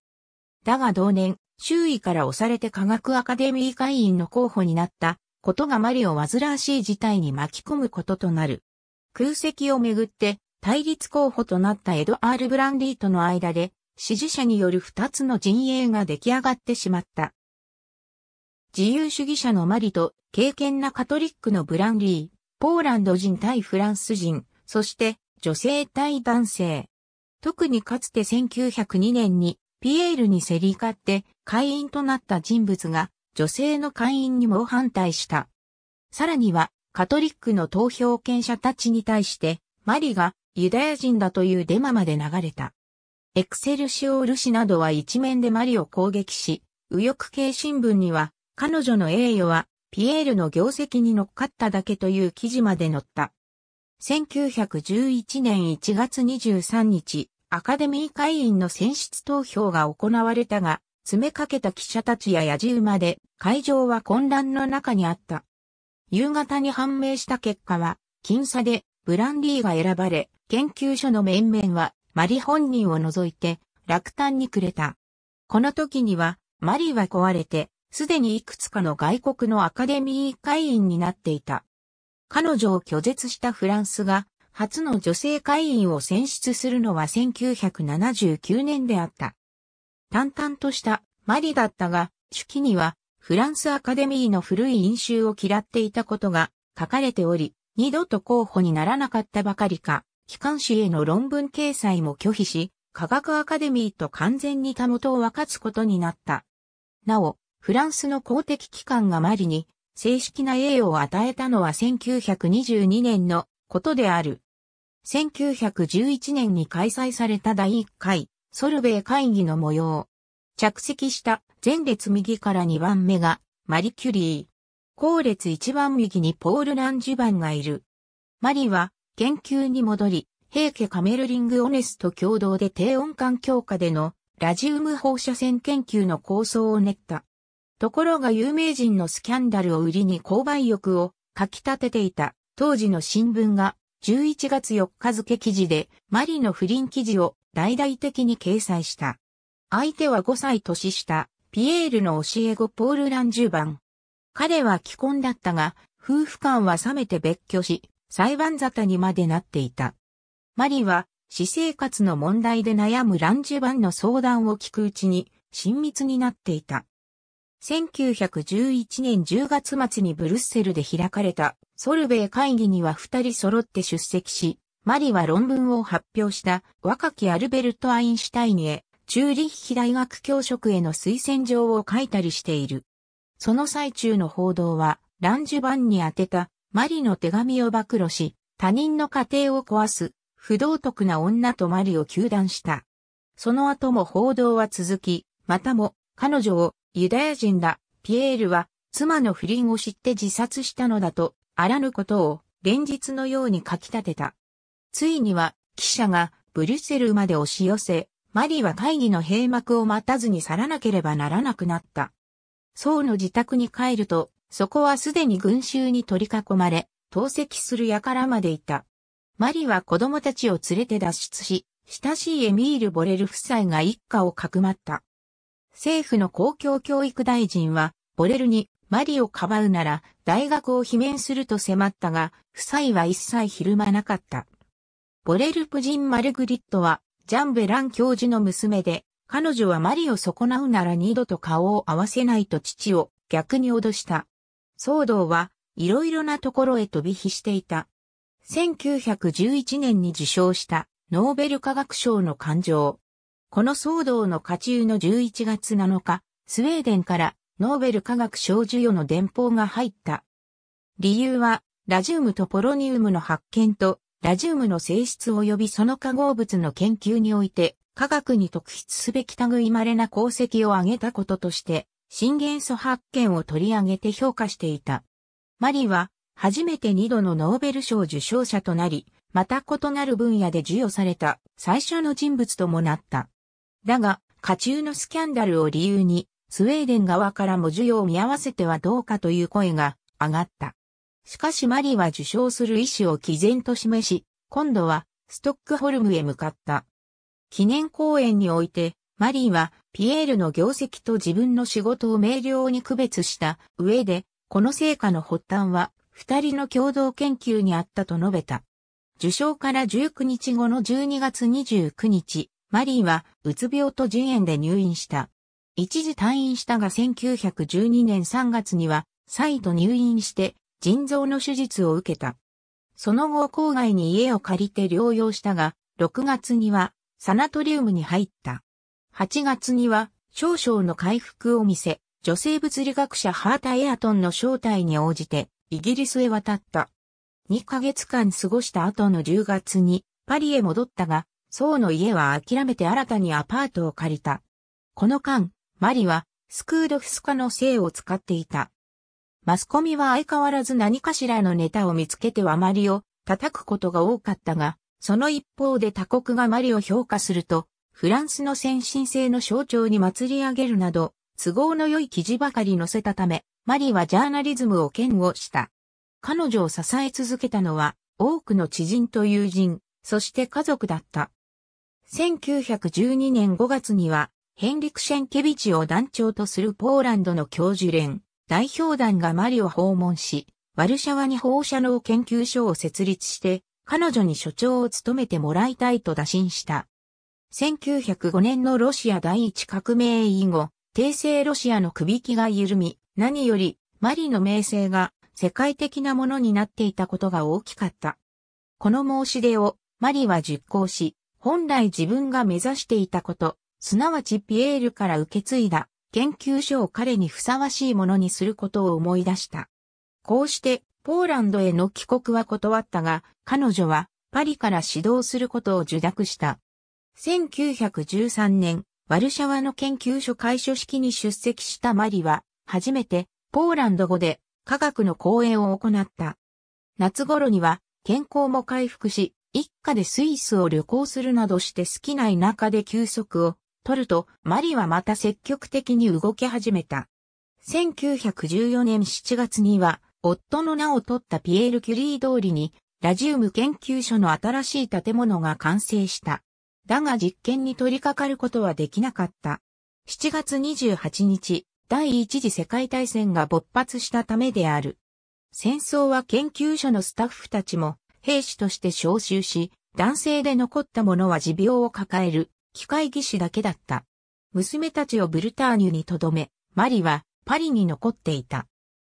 だが同年、周囲から押されて科学アカデミー会員の候補になったことがマリを煩わしい事態に巻き込むこととなる。空席をめぐって対立候補となったエド・アール・ブランリーとの間で支持者による二つの陣営が出来上がってしまった。自由主義者のマリと敬虔なカトリックのブランリー、ポーランド人対フランス人、そして女性対男性。特にかつて1902年にピエールに競り勝って会員となった人物が女性の会員にも反対した。さらには、カトリックの投票権者たちに対して、マリがユダヤ人だというデマまで流れた。エクセルシオール氏などは一面でマリを攻撃し、右翼系新聞には、彼女の栄誉は、ピエールの業績に乗っかっただけという記事まで載った。1911年1月23日、アカデミー会員の選出投票が行われたが、詰めかけた記者たちや野じ馬で、会場は混乱の中にあった。夕方に判明した結果は、僅差でブランディーが選ばれ、研究所の面々は、マリ本人を除いて、落胆にくれた。この時には、マリは壊れて、すでにいくつかの外国のアカデミー会員になっていた。彼女を拒絶したフランスが、初の女性会員を選出するのは1979年であった。淡々としたマリだったが、手記にはフランスアカデミーの古い飲酒を嫌っていたことが書かれており、二度と候補にならなかったばかりか、機関誌への論文掲載も拒否し、科学アカデミーと完全に他元を分かつことになった。なお、フランスの公的機関がマリに正式な栄誉を与えたのは1922年のことである。1911年に開催された第1回ソルベイ会議の模様。着席した前列右から2番目がマリ・キュリー。後列1番右にポール・ランジュバンがいる。マリは研究に戻り、平家カメルリング・オネスと共同で低温環境下でのラジウム放射線研究の構想を練った。ところが有名人のスキャンダルを売りに購買欲をかき立てていた当時の新聞が11月4日付記事でマリの不倫記事を大々的に掲載した。相手は5歳年下、ピエールの教え子ポール・ランジュバン。彼は既婚だったが、夫婦間は冷めて別居し、裁判沙汰にまでなっていた。マリは、私生活の問題で悩むランジュバンの相談を聞くうちに、親密になっていた。1911年10月末にブルッセルで開かれたソルベイ会議には二人揃って出席し、マリは論文を発表した若きアルベルト・アインシュタインへ、チューリッヒ大学教職への推薦状を書いたりしている。その最中の報道は、ランジュバンに宛てたマリの手紙を暴露し、他人の家庭を壊す、不道徳な女とマリを糾弾した。その後も報道は続き、またも彼女をユダヤ人だ、ピエールは、妻の不倫を知って自殺したのだと、あらぬことを、連日のように書き立てた。ついには、記者が、ブリュッセルまで押し寄せ、マリは会議の閉幕を待たずに去らなければならなくなった。宋の自宅に帰ると、そこはすでに群衆に取り囲まれ、投石する輩までいた。マリは子供たちを連れて脱出し、親しいエミール・ボレル夫妻が一家をかくまった。政府の公共教育大臣は、ボレルにマリをかばうなら大学を罷免すると迫ったが、夫妻は一切ひるまなかった。ボレル夫人マルグリットは、ジャンベラン教授の娘で、彼女はマリを損なうなら二度と顔を合わせないと父を逆に脅した。騒動はいろいろなところへ飛び火していた。1911年に受賞したノーベル化学賞の感情。この騒動の下中の11月7日、スウェーデンからノーベル化学賞授与の電報が入った。理由は、ラジウムとポロニウムの発見と、ラジウムの性質及びその化合物の研究において、科学に特筆すべき類稀な功績を挙げたこととして、新元素発見を取り上げて評価していた。マリは、初めて2度のノーベル賞受賞者となり、また異なる分野で授与された最初の人物ともなった。だが、家中のスキャンダルを理由に、スウェーデン側からも授与を見合わせてはどうかという声が上がった。しかしマリは受賞する意思を毅然と示し、今度はストックホルムへ向かった。記念公演において、マリーはピエールの業績と自分の仕事を明瞭に区別した上で、この成果の発端は二人の共同研究にあったと述べた。受賞から19日後の12月29日、マリーは、うつ病と腎炎で入院した。一時退院したが1912年3月には、再度入院して、腎臓の手術を受けた。その後、郊外に家を借りて療養したが、6月には、サナトリウムに入った。8月には、少々の回復を見せ、女性物理学者ハータ・エアトンの招待に応じて、イギリスへ渡った。2ヶ月間過ごした後の10月に、パリへ戻ったが、宋の家は諦めて新たにアパートを借りた。この間、マリは、スクードフスカの姓を使っていた。マスコミは相変わらず何かしらのネタを見つけてはマリを叩くことが多かったが、その一方で他国がマリを評価すると、フランスの先進性の象徴に祭り上げるなど、都合の良い記事ばかり載せたため、マリはジャーナリズムを嫌悪した。彼女を支え続けたのは、多くの知人と友人、そして家族だった。1912年5月には、ヘンリク・シェンケビチを団長とするポーランドの教授連、代表団がマリを訪問し、ワルシャワに放射能研究所を設立して、彼女に所長を務めてもらいたいと打診した。1905年のロシア第一革命以後、帝政ロシアの首輝きが緩み、何よりマリの名声が世界的なものになっていたことが大きかった。この申し出をマリは実行し、本来自分が目指していたこと、すなわちピエールから受け継いだ研究所を彼にふさわしいものにすることを思い出した。こうして、ポーランドへの帰国は断ったが、彼女はパリから指導することを受諾した。1913年、ワルシャワの研究所開所式に出席したマリは、初めてポーランド語で科学の講演を行った。夏頃には健康も回復し、一家でスイスを旅行するなどして好きな田舎で休息を取ると、マリはまた積極的に動き始めた。1914年7月には、夫の名を取ったピエール・キュリー通りに、ラジウム研究所の新しい建物が完成した。だが実験に取り掛かることはできなかった。7月28日、第一次世界大戦が勃発したためである。戦争は研究所のスタッフたちも兵士として召集し、男性で残った者は持病を抱える、機械技師だけだった。娘たちをブルターニュに留め、マリはパリに残っていた。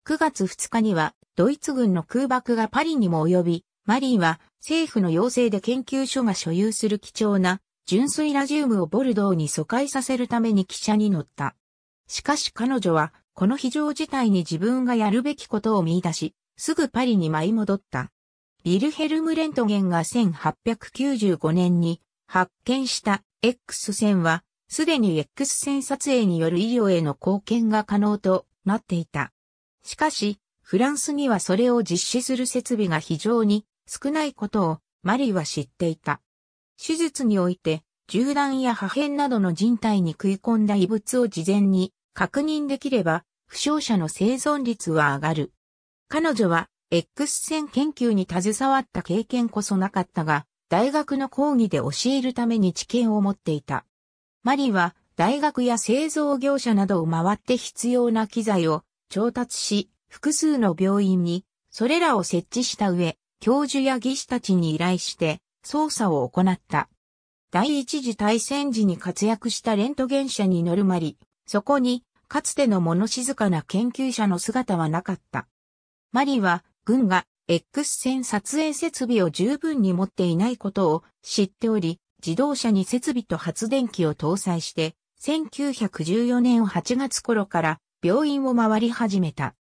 9月2日にはドイツ軍の空爆がパリにも及び、マリーは政府の要請で研究所が所有する貴重な純粋ラジウムをボルドーに疎開させるために汽車に乗った。しかし彼女はこの非常事態に自分がやるべきことを見出し、すぐパリに舞い戻った。ビルヘルム・レントゲンが1895年に発見した X 線は、すでに X 線撮影による医療への貢献が可能となっていた。しかし、フランスにはそれを実施する設備が非常に少ないことをマリーは知っていた。手術において、銃弾や破片などの人体に食い込んだ異物を事前に確認できれば、負傷者の生存率は上がる。彼女は X 線研究に携わった経験こそなかったが、大学の講義で教えるために知見を持っていた。マリは大学や製造業者などを回って必要な機材を調達し、複数の病院にそれらを設置した上、教授や技師たちに依頼して捜査を行った。第一次大戦時に活躍したレントゲン車に乗るマリ、そこにかつての物静かな研究者の姿はなかった。マリは軍が X 線撮影設備を十分に持っていないことを知っており、自動車に設備と発電機を搭載して、1914年8月頃から病院を回り始めた。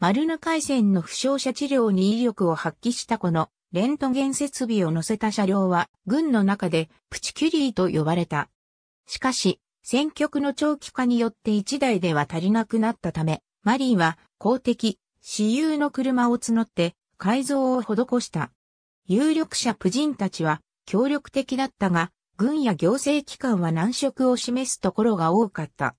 マルヌ回線の負傷者治療に威力を発揮したこのレントゲン設備を乗せた車両は軍の中でプチキュリーと呼ばれた。しかし、戦局の長期化によって1台では足りなくなったため、マリーは公的私有の車を募って改造を施した。有力者婦人たちは協力的だったが、軍や行政機関は難色を示すところが多かった。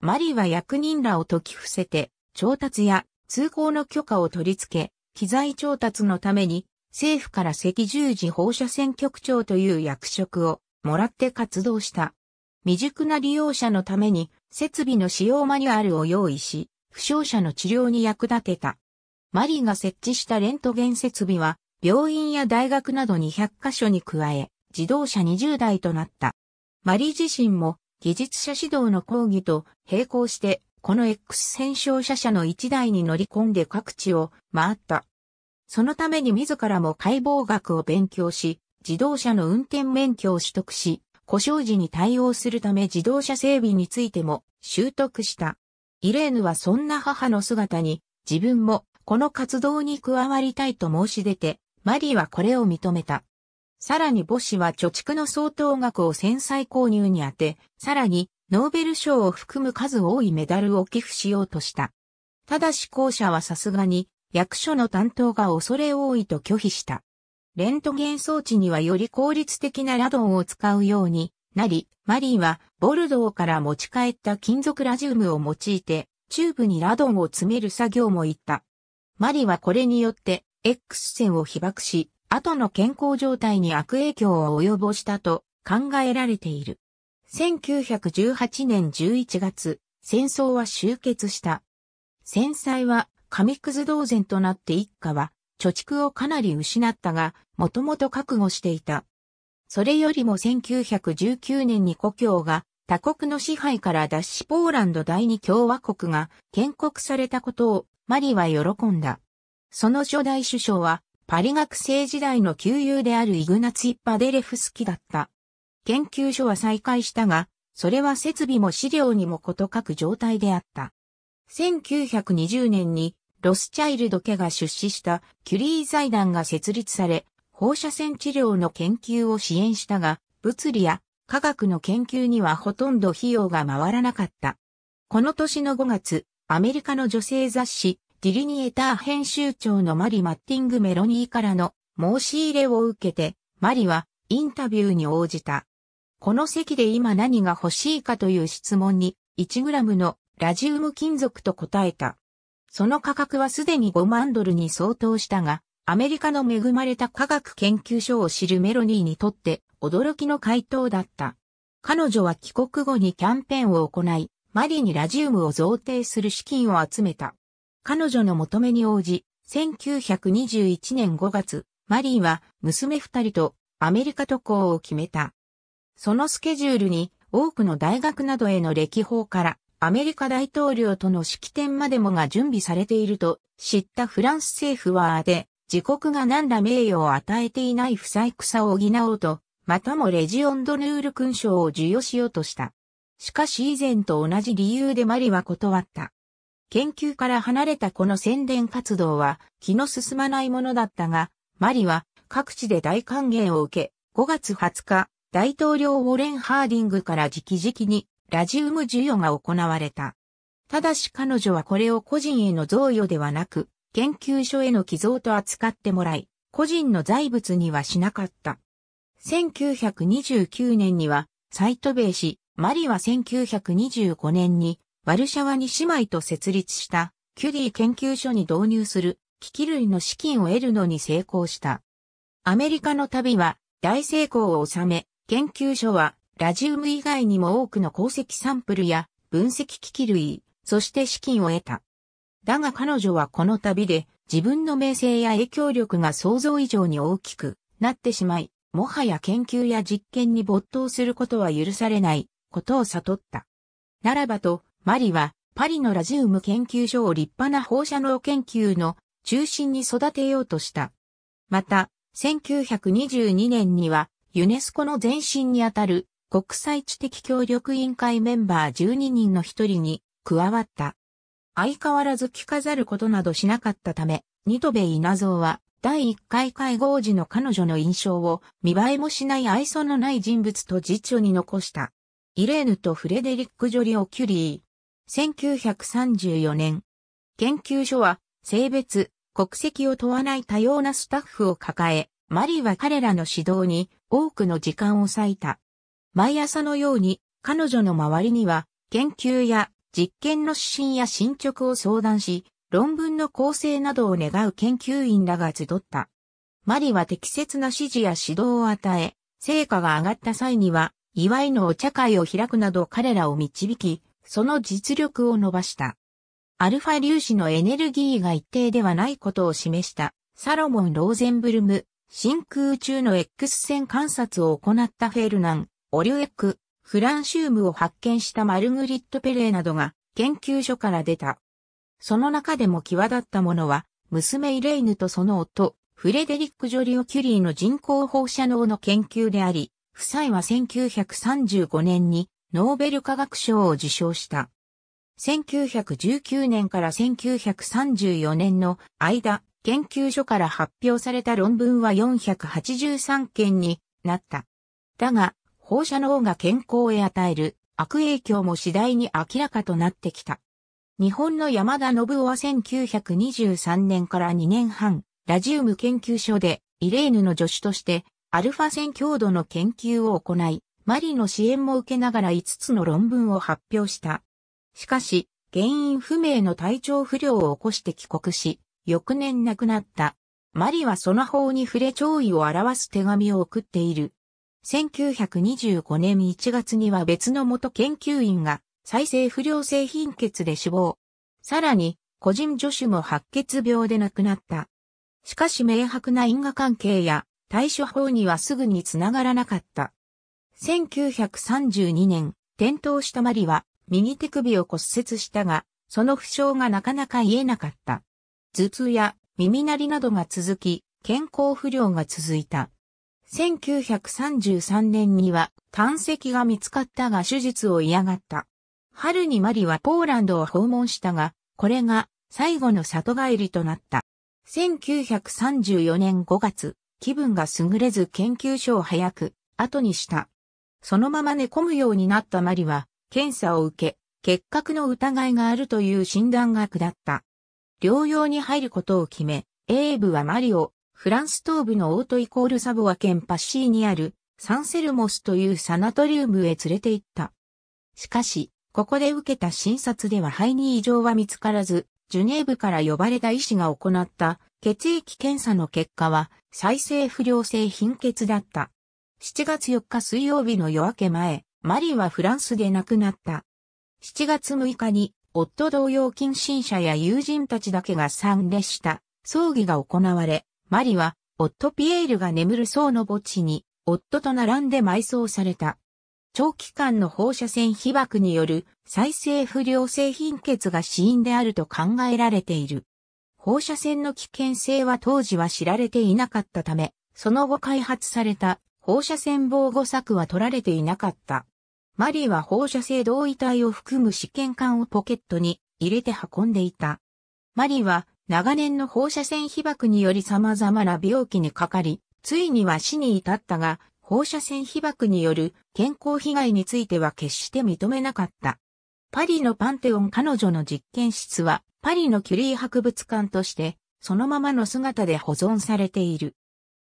マリは役人らを解き伏せて、調達や通行の許可を取り付け、機材調達のために、政府から赤十字放射線局長という役職をもらって活動した。未熟な利用者のために、設備の使用マニュアルを用意し、負傷者の治療に役立てた。マリーが設置したレントゲン設備は、病院や大学など200カ所に加え、自動車20台となった。マリー自身も、技術者指導の講義と並行して、この X 戦勝者車の1台に乗り込んで各地を回った。そのために自らも解剖学を勉強し、自動車の運転免許を取得し、故障時に対応するため自動車整備についても習得した。イレーヌはそんな母の姿に、自分もこの活動に加わりたいと申し出て、マリーはこれを認めた。さらに母子は貯蓄の相当額を戦災購入に当て、さらにノーベル賞を含む数多いメダルを寄付しようとした。ただし校舎はさすがに役所の担当が恐れ多いと拒否した。レントゲン装置にはより効率的なラドンを使うようになり、マリーはボルドーから持ち帰った金属ラジウムを用いて、チューブにラドンを詰める作業も行った。マリはこれによって、X 線を被爆し、後の健康状態に悪影響を及ぼしたと考えられている。1918年11月、戦争は終結した。戦災は紙くず同然となって一家は貯蓄をかなり失ったが、もともと覚悟していた。それよりも1919年に故郷が他国の支配から脱しポーランド第二共和国が建国されたことをマリは喜んだ。その初代首相はパリ学生時代の旧友であるイグナツィ・パデレフスキだった。研究所は再開したが、それは設備も資料にもこと書く状態であった。1920年にロスチャイルド家が出資したキュリー財団が設立され、放射線治療の研究を支援したが、物理や科学の研究にはほとんど費用が回らなかった。この年の5月、アメリカの女性雑誌、ディリニエター編集長のマリ・マッティング・メロニーからの申し入れを受けて、マリはインタビューに応じた。この席で今何が欲しいかという質問に 1g のラジウム金属と答えた。その価格はすでに5万ドルに相当したが、アメリカの恵まれた科学研究所を知るメロニーにとって驚きの回答だった。彼女は帰国後にキャンペーンを行い、マリにラジウムを贈呈する資金を集めた。彼女の求めに応じ、1921年5月、マリーは娘二人とアメリカ渡航を決めた。そのスケジュールに多くの大学などへの歴訪からアメリカ大統領との式典までもが準備されていると知ったフランス政府はあで、自国が何ら名誉を与えていない不細工さを補おうと、またもレジオンドヌール勲章を授与しようとした。しかし以前と同じ理由でマリは断った。研究から離れたこの宣伝活動は気の進まないものだったが、マリは各地で大歓迎を受け、5月20日、大統領ウォレン・ハーディングから直々にラジウム授与が行われた。ただし彼女はこれを個人への贈与ではなく、研究所への寄贈と扱ってもらい、個人の財物にはしなかった。1929年には、サイトベイ氏、マリは1925年に、ワルシャワに姉妹と設立した、キュリー研究所に導入する、機器類の資金を得るのに成功した。アメリカの旅は、大成功を収め、研究所は、ラジウム以外にも多くの鉱石サンプルや、分析機器類、そして資金を得た。だが彼女はこの旅で自分の名声や影響力が想像以上に大きくなってしまい、もはや研究や実験に没頭することは許されないことを悟った。ならばと、マリはパリのラジウム研究所を立派な放射能研究の中心に育てようとした。また、1922年にはユネスコの前身にあたる国際知的協力委員会メンバー12人の一人に加わった。相変わらず着飾ることなどしなかったため、ニトベイゾウは第1回会合時の彼女の印象を見栄えもしない愛想のない人物と実著に残した。イレーヌとフレデリック・ジョリオ・キュリー。1934年。研究所は性別、国籍を問わない多様なスタッフを抱え、マリは彼らの指導に多くの時間を割いた。毎朝のように彼女の周りには研究や実験の指針や進捗を相談し、論文の構成などを願う研究員らが集った。マリは適切な指示や指導を与え、成果が上がった際には、祝いのお茶会を開くなど彼らを導き、その実力を伸ばした。アルファ粒子のエネルギーが一定ではないことを示した、サロモン・ローゼンブルム、真空中の X 線観察を行ったフェルナン、オリュエック、フランシウムを発見したマルグリット・ペレーなどが研究所から出た。その中でも際立ったものは、娘イレイヌとその夫、フレデリック・ジョリオ・キュリーの人工放射能の研究であり、夫妻は1935年にノーベル化学賞を受賞した。1919年から1934年の間、研究所から発表された論文は483件になった。だが、放射能が健康へ与える悪影響も次第に明らかとなってきた。日本の山田信夫は1923年から2年半、ラジウム研究所でイレーヌの助手としてアルファ線強度の研究を行い、マリの支援も受けながら5つの論文を発表した。しかし、原因不明の体調不良を起こして帰国し、翌年亡くなった。マリはその法に触れ弔意を表す手紙を送っている。1925年1月には別の元研究員が再生不良性貧血で死亡。さらに、個人助手も白血病で亡くなった。しかし明白な因果関係や対処法にはすぐにつながらなかった。1932年、転倒したマリは右手首を骨折したが、その負傷がなかなか癒えなかった。頭痛や耳鳴りなどが続き、健康不良が続いた。1933年には胆石が見つかったが手術を嫌がった。春にマリはポーランドを訪問したが、これが最後の里帰りとなった。1934年5月、気分が優れず研究所を早く後にした。そのまま寝込むようになったマリは、検査を受け、結核の疑いがあるという診断が下った。療養に入ることを決め、エイブはマリをフランス東部のオートイコールサボワ県パッシーにあるサンセルモスというサナトリウムへ連れて行った。しかし、ここで受けた診察では肺に異常は見つからず、ジュネーブから呼ばれた医師が行った血液検査の結果は再生不良性貧血だった。7月4日水曜日の夜明け前、マリはフランスで亡くなった。7月6日に夫同様近親者や友人たちだけが参列した葬儀が行われ、マリは、夫ピエールが眠る層の墓地に、夫と並んで埋葬された。長期間の放射線被爆による再生不良性貧血が死因であると考えられている。放射線の危険性は当時は知られていなかったため、その後開発された放射線防護策は取られていなかった。マリーは放射性同位体を含む試験管をポケットに入れて運んでいた。マリーは長年の放射線被曝により様々な病気にかかり、ついには死に至ったが、放射線被曝による健康被害については決して認めなかった。パリのパンテオン彼女の実験室は、パリのキュリー博物館として、そのままの姿で保存されている。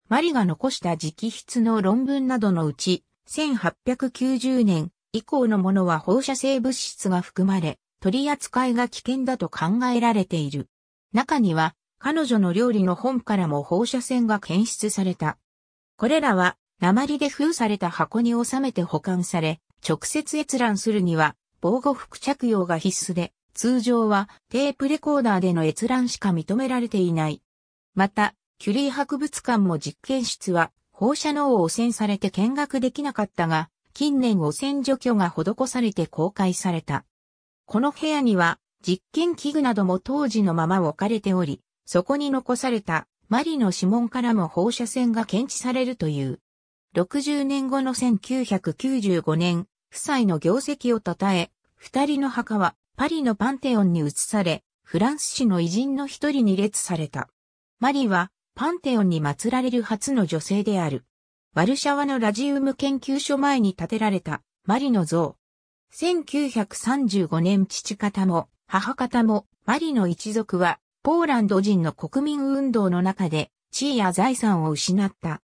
マリが残した直筆の論文などのうち、1890年以降のものは放射性物質が含まれ、取り扱いが危険だと考えられている。中には彼女の料理の本からも放射線が検出された。これらは鉛で封された箱に収めて保管され、直接閲覧するには防護服着用が必須で、通常はテープレコーダーでの閲覧しか認められていない。また、キュリー博物館も実験室は放射能を汚染されて見学できなかったが、近年汚染除去が施されて公開された。この部屋には実験器具なども当時のまま置かれており、そこに残されたマリの指紋からも放射線が検知されるという。60年後の1995年、夫妻の業績を称え、二人の墓はパリのパンテオンに移され、フランス市の偉人の一人に列された。マリはパンテオンに祀られる初の女性である。ワルシャワのラジウム研究所前に建てられたマリの像。1935年父方も母方もマリの一族はポーランド人の国民運動の中で地位や財産を失った。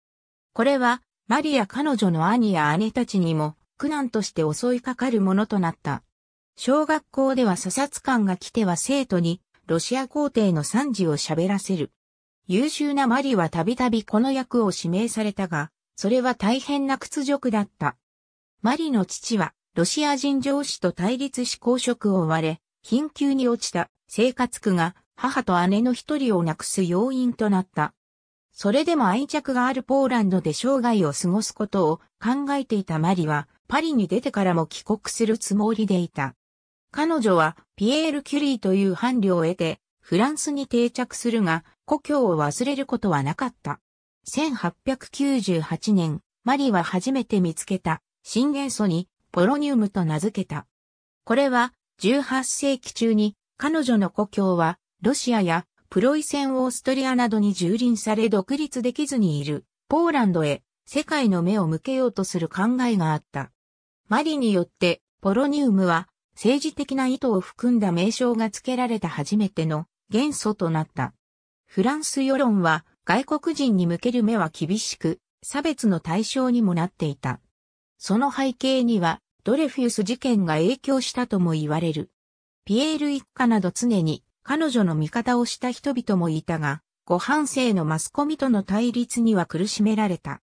これはマリや彼女の兄や姉たちにも苦難として襲いかかるものとなった。小学校では査察官が来ては生徒にロシア皇帝の惨事を喋らせる。優秀なマリはたびたびこの役を指名されたが、それは大変な屈辱だった。マリの父はロシア人上司と対立し公職を追われ、貧窮に落ちた生活苦が母と姉の一人を亡くす要因となった。それでも愛着があるポーランドで生涯を過ごすことを考えていたマリは、パリに出てからも帰国するつもりでいた。彼女はピエール・キュリーという伴侶を得て、フランスに定着するが、故郷を忘れることはなかった。1898年、マリは初めて見つけた、新元素にポロニウムと名付けた。これは18世紀中に彼女の故郷はロシアやプロイセンオーストリアなどに蹂躙され独立できずにいるポーランドへ世界の目を向けようとする考えがあった。マリによってポロニウムは政治的な意図を含んだ名称が付けられた初めての元素となった。フランス世論は外国人に向ける目は厳しく差別の対象にもなっていた。その背景にはドレフィウス事件が影響したとも言われる。ピエール一家など常に彼女の味方をした人々もいたが、ご反省のマスコミとの対立には苦しめられた。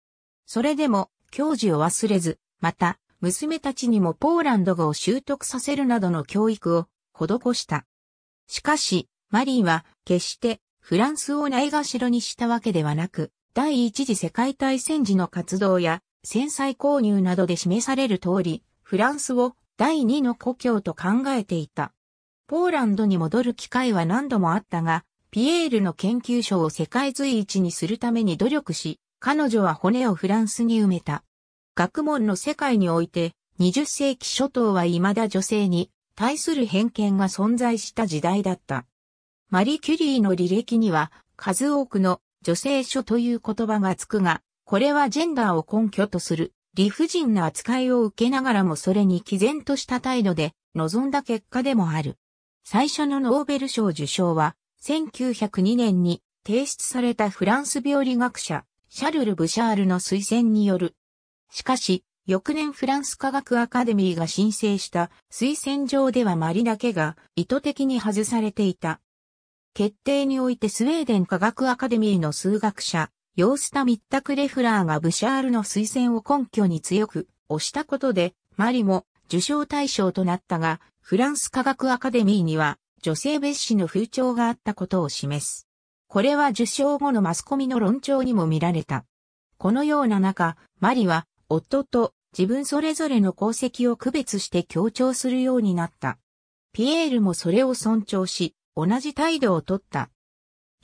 それでも、教授を忘れず、また、娘たちにもポーランド語を習得させるなどの教育を施した。しかし、マリーは決してフランスをないがしろにしたわけではなく、第一次世界大戦時の活動や戦災購入などで示される通り、フランスを第二の故郷と考えていた。ポーランドに戻る機会は何度もあったが、ピエールの研究所を世界随一にするために努力し、彼女は骨をフランスに埋めた。学問の世界において、20世紀初頭は未だ女性に対する偏見が存在した時代だった。マリ・キュリーの履歴には、数多くの女性書という言葉がつくが、これはジェンダーを根拠とする理不尽な扱いを受けながらもそれに毅然とした態度で望んだ結果でもある。最初のノーベル賞受賞は、1902年に提出されたフランス病理学者、シャルル・ブシャールの推薦による。しかし、翌年フランス科学アカデミーが申請した推薦状ではマリだけが意図的に外されていた。決定においてスウェーデン科学アカデミーの数学者、ヨースタ・ミッタク・レフラーがブシャールの推薦を根拠に強く押したことで、マリも受賞対象となったが、フランス科学アカデミーには女性蔑視の風潮があったことを示す。これは受賞後のマスコミの論調にも見られた。このような中、マリは夫と自分それぞれの功績を区別して強調するようになった。ピエールもそれを尊重し、同じ態度をとった。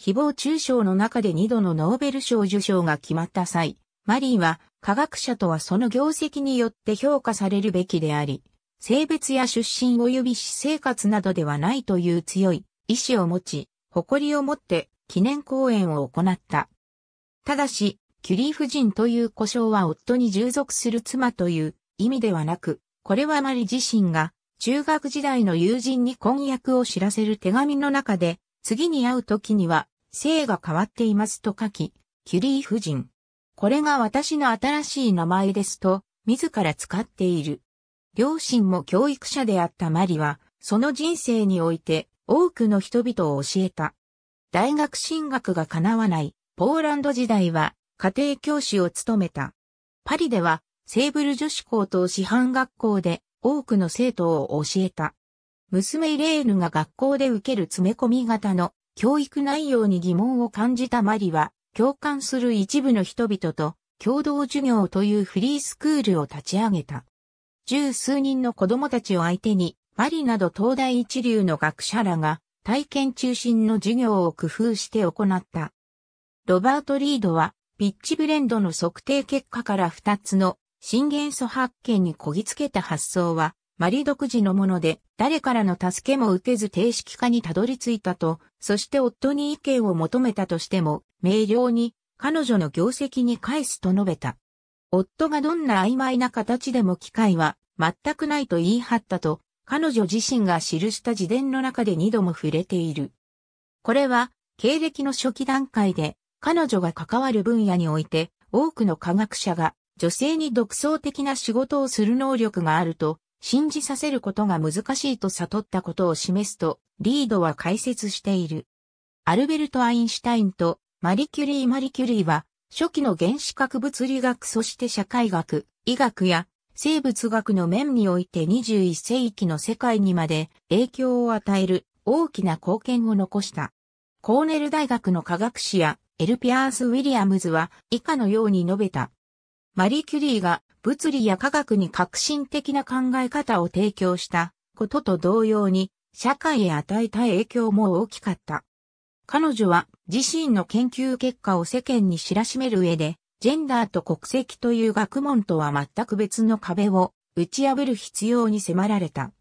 誹謗中傷の中で2度のノーベル賞受賞が決まった際、マリーは科学者とはその業績によって評価されるべきであり、性別や出身及び私生活などではないという強い意志を持ち、誇りを持って記念講演を行った。ただし、キュリー夫人という故障は夫に従属する妻という意味ではなく、これはマリ自身が中学時代の友人に婚約を知らせる手紙の中で、次に会う時には生が変わっていますと書き、キュリー夫人。これが私の新しい名前ですと、自ら使っている。両親も教育者であったマリは、その人生において多くの人々を教えた。大学進学が叶わないポーランド時代は家庭教師を務めた。パリではセーブル女子高等師範学校で多くの生徒を教えた。娘イレーヌが学校で受ける詰め込み型の教育内容に疑問を感じたマリは、共感する一部の人々と共同授業というフリースクールを立ち上げた。十数人の子供たちを相手に、マリなど東大一流の学者らが体験中心の授業を工夫して行った。ロバート・リードは、ピッチブレンドの測定結果から2つの新元素発見にこぎつけた発想は、マリ独自のもので、誰からの助けも受けず定式化にたどり着いたと、そして夫に意見を求めたとしても、明瞭に、彼女の業績に返すと述べた。夫がどんな曖昧な形でも機会は全くないと言い張ったと、彼女自身が記した自伝の中で二度も触れている。これは、経歴の初期段階で、彼女が関わる分野において、多くの科学者が、女性に独創的な仕事をする能力があると、信じさせることが難しいと悟ったことを示すと、リードは解説している。アルベルト・アインシュタインとマリキュリー・マリキュリーは、初期の原子核物理学そして社会学、医学や生物学の面において21世紀の世界にまで影響を与える大きな貢献を残した。コーネル大学の科学史やエルピアース・ウィリアムズは以下のように述べた。マリキュリーが物理や科学に革新的な考え方を提供したことと同様に、社会へ与えた影響も大きかった。彼女は自身の研究結果を世間に知らしめる上で、ジェンダーと国籍という学問とは全く別の壁を打ち破る必要に迫られた。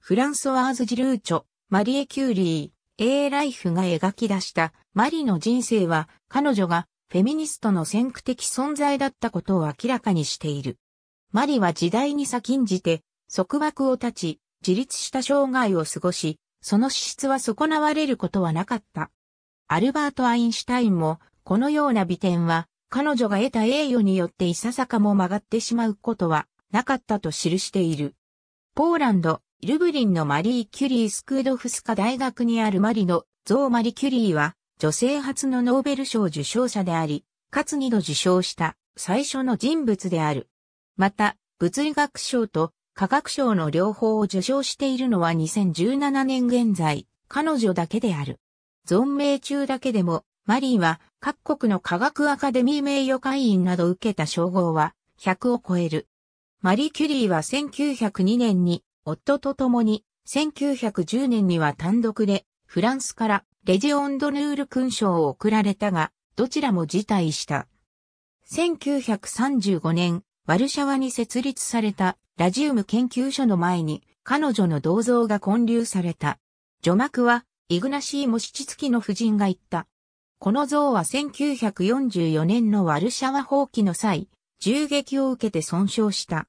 フランソワーズ・ジルーチョ、マリエ・キューリー、A ライフが描き出したマリの人生は彼女がフェミニストの先駆的存在だったことを明らかにしている。マリは時代に先んじて、束縛を断ち、自立した生涯を過ごし、その資質は損なわれることはなかった。アルバート・アインシュタインも、このような美点は、彼女が得た栄誉によっていささかも曲がってしまうことはなかったと記している。ポーランド、ルブリンのマリー・キュリー・スクードフスカ大学にあるマリのゾー・マリ・キュリーは、女性初のノーベル賞受賞者であり、かつ2度受賞した最初の人物である。また、物理学賞と科学賞の両方を受賞しているのは2017年現在、彼女だけである。存命中だけでも、マリーは各国の科学アカデミー名誉会員など受けた称号は100を超える。マリキュリーは1902年に夫と共に1910年には単独でフランスからレジオンドヌール勲章を贈られたが、どちらも辞退した。1935年、ワルシャワに設立されたラジウム研究所の前に彼女の銅像が建立された。序幕はイグナシーモシチツキの夫人が言った。この像は1944年のワルシャワ放棄の際、銃撃を受けて損傷した。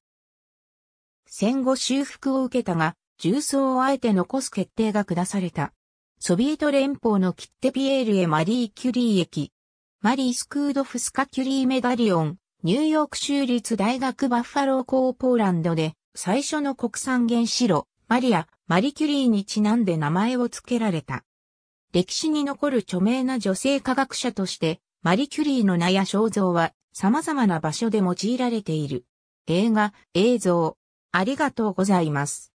戦後修復を受けたが、重装をあえて残す決定が下された。ソビエト連邦のキッテピエールへマリー・キュリー駅。マリー・スクードフスカ・キュリー・メダリオン、ニューヨーク州立大学バッファロー校ポーランドで、最初の国産原子炉、マリア、マリキュリーにちなんで名前を付けられた。歴史に残る著名な女性科学者として、マリキュリーの名や肖像は様々な場所で用いられている。映画、映像、ありがとうございます。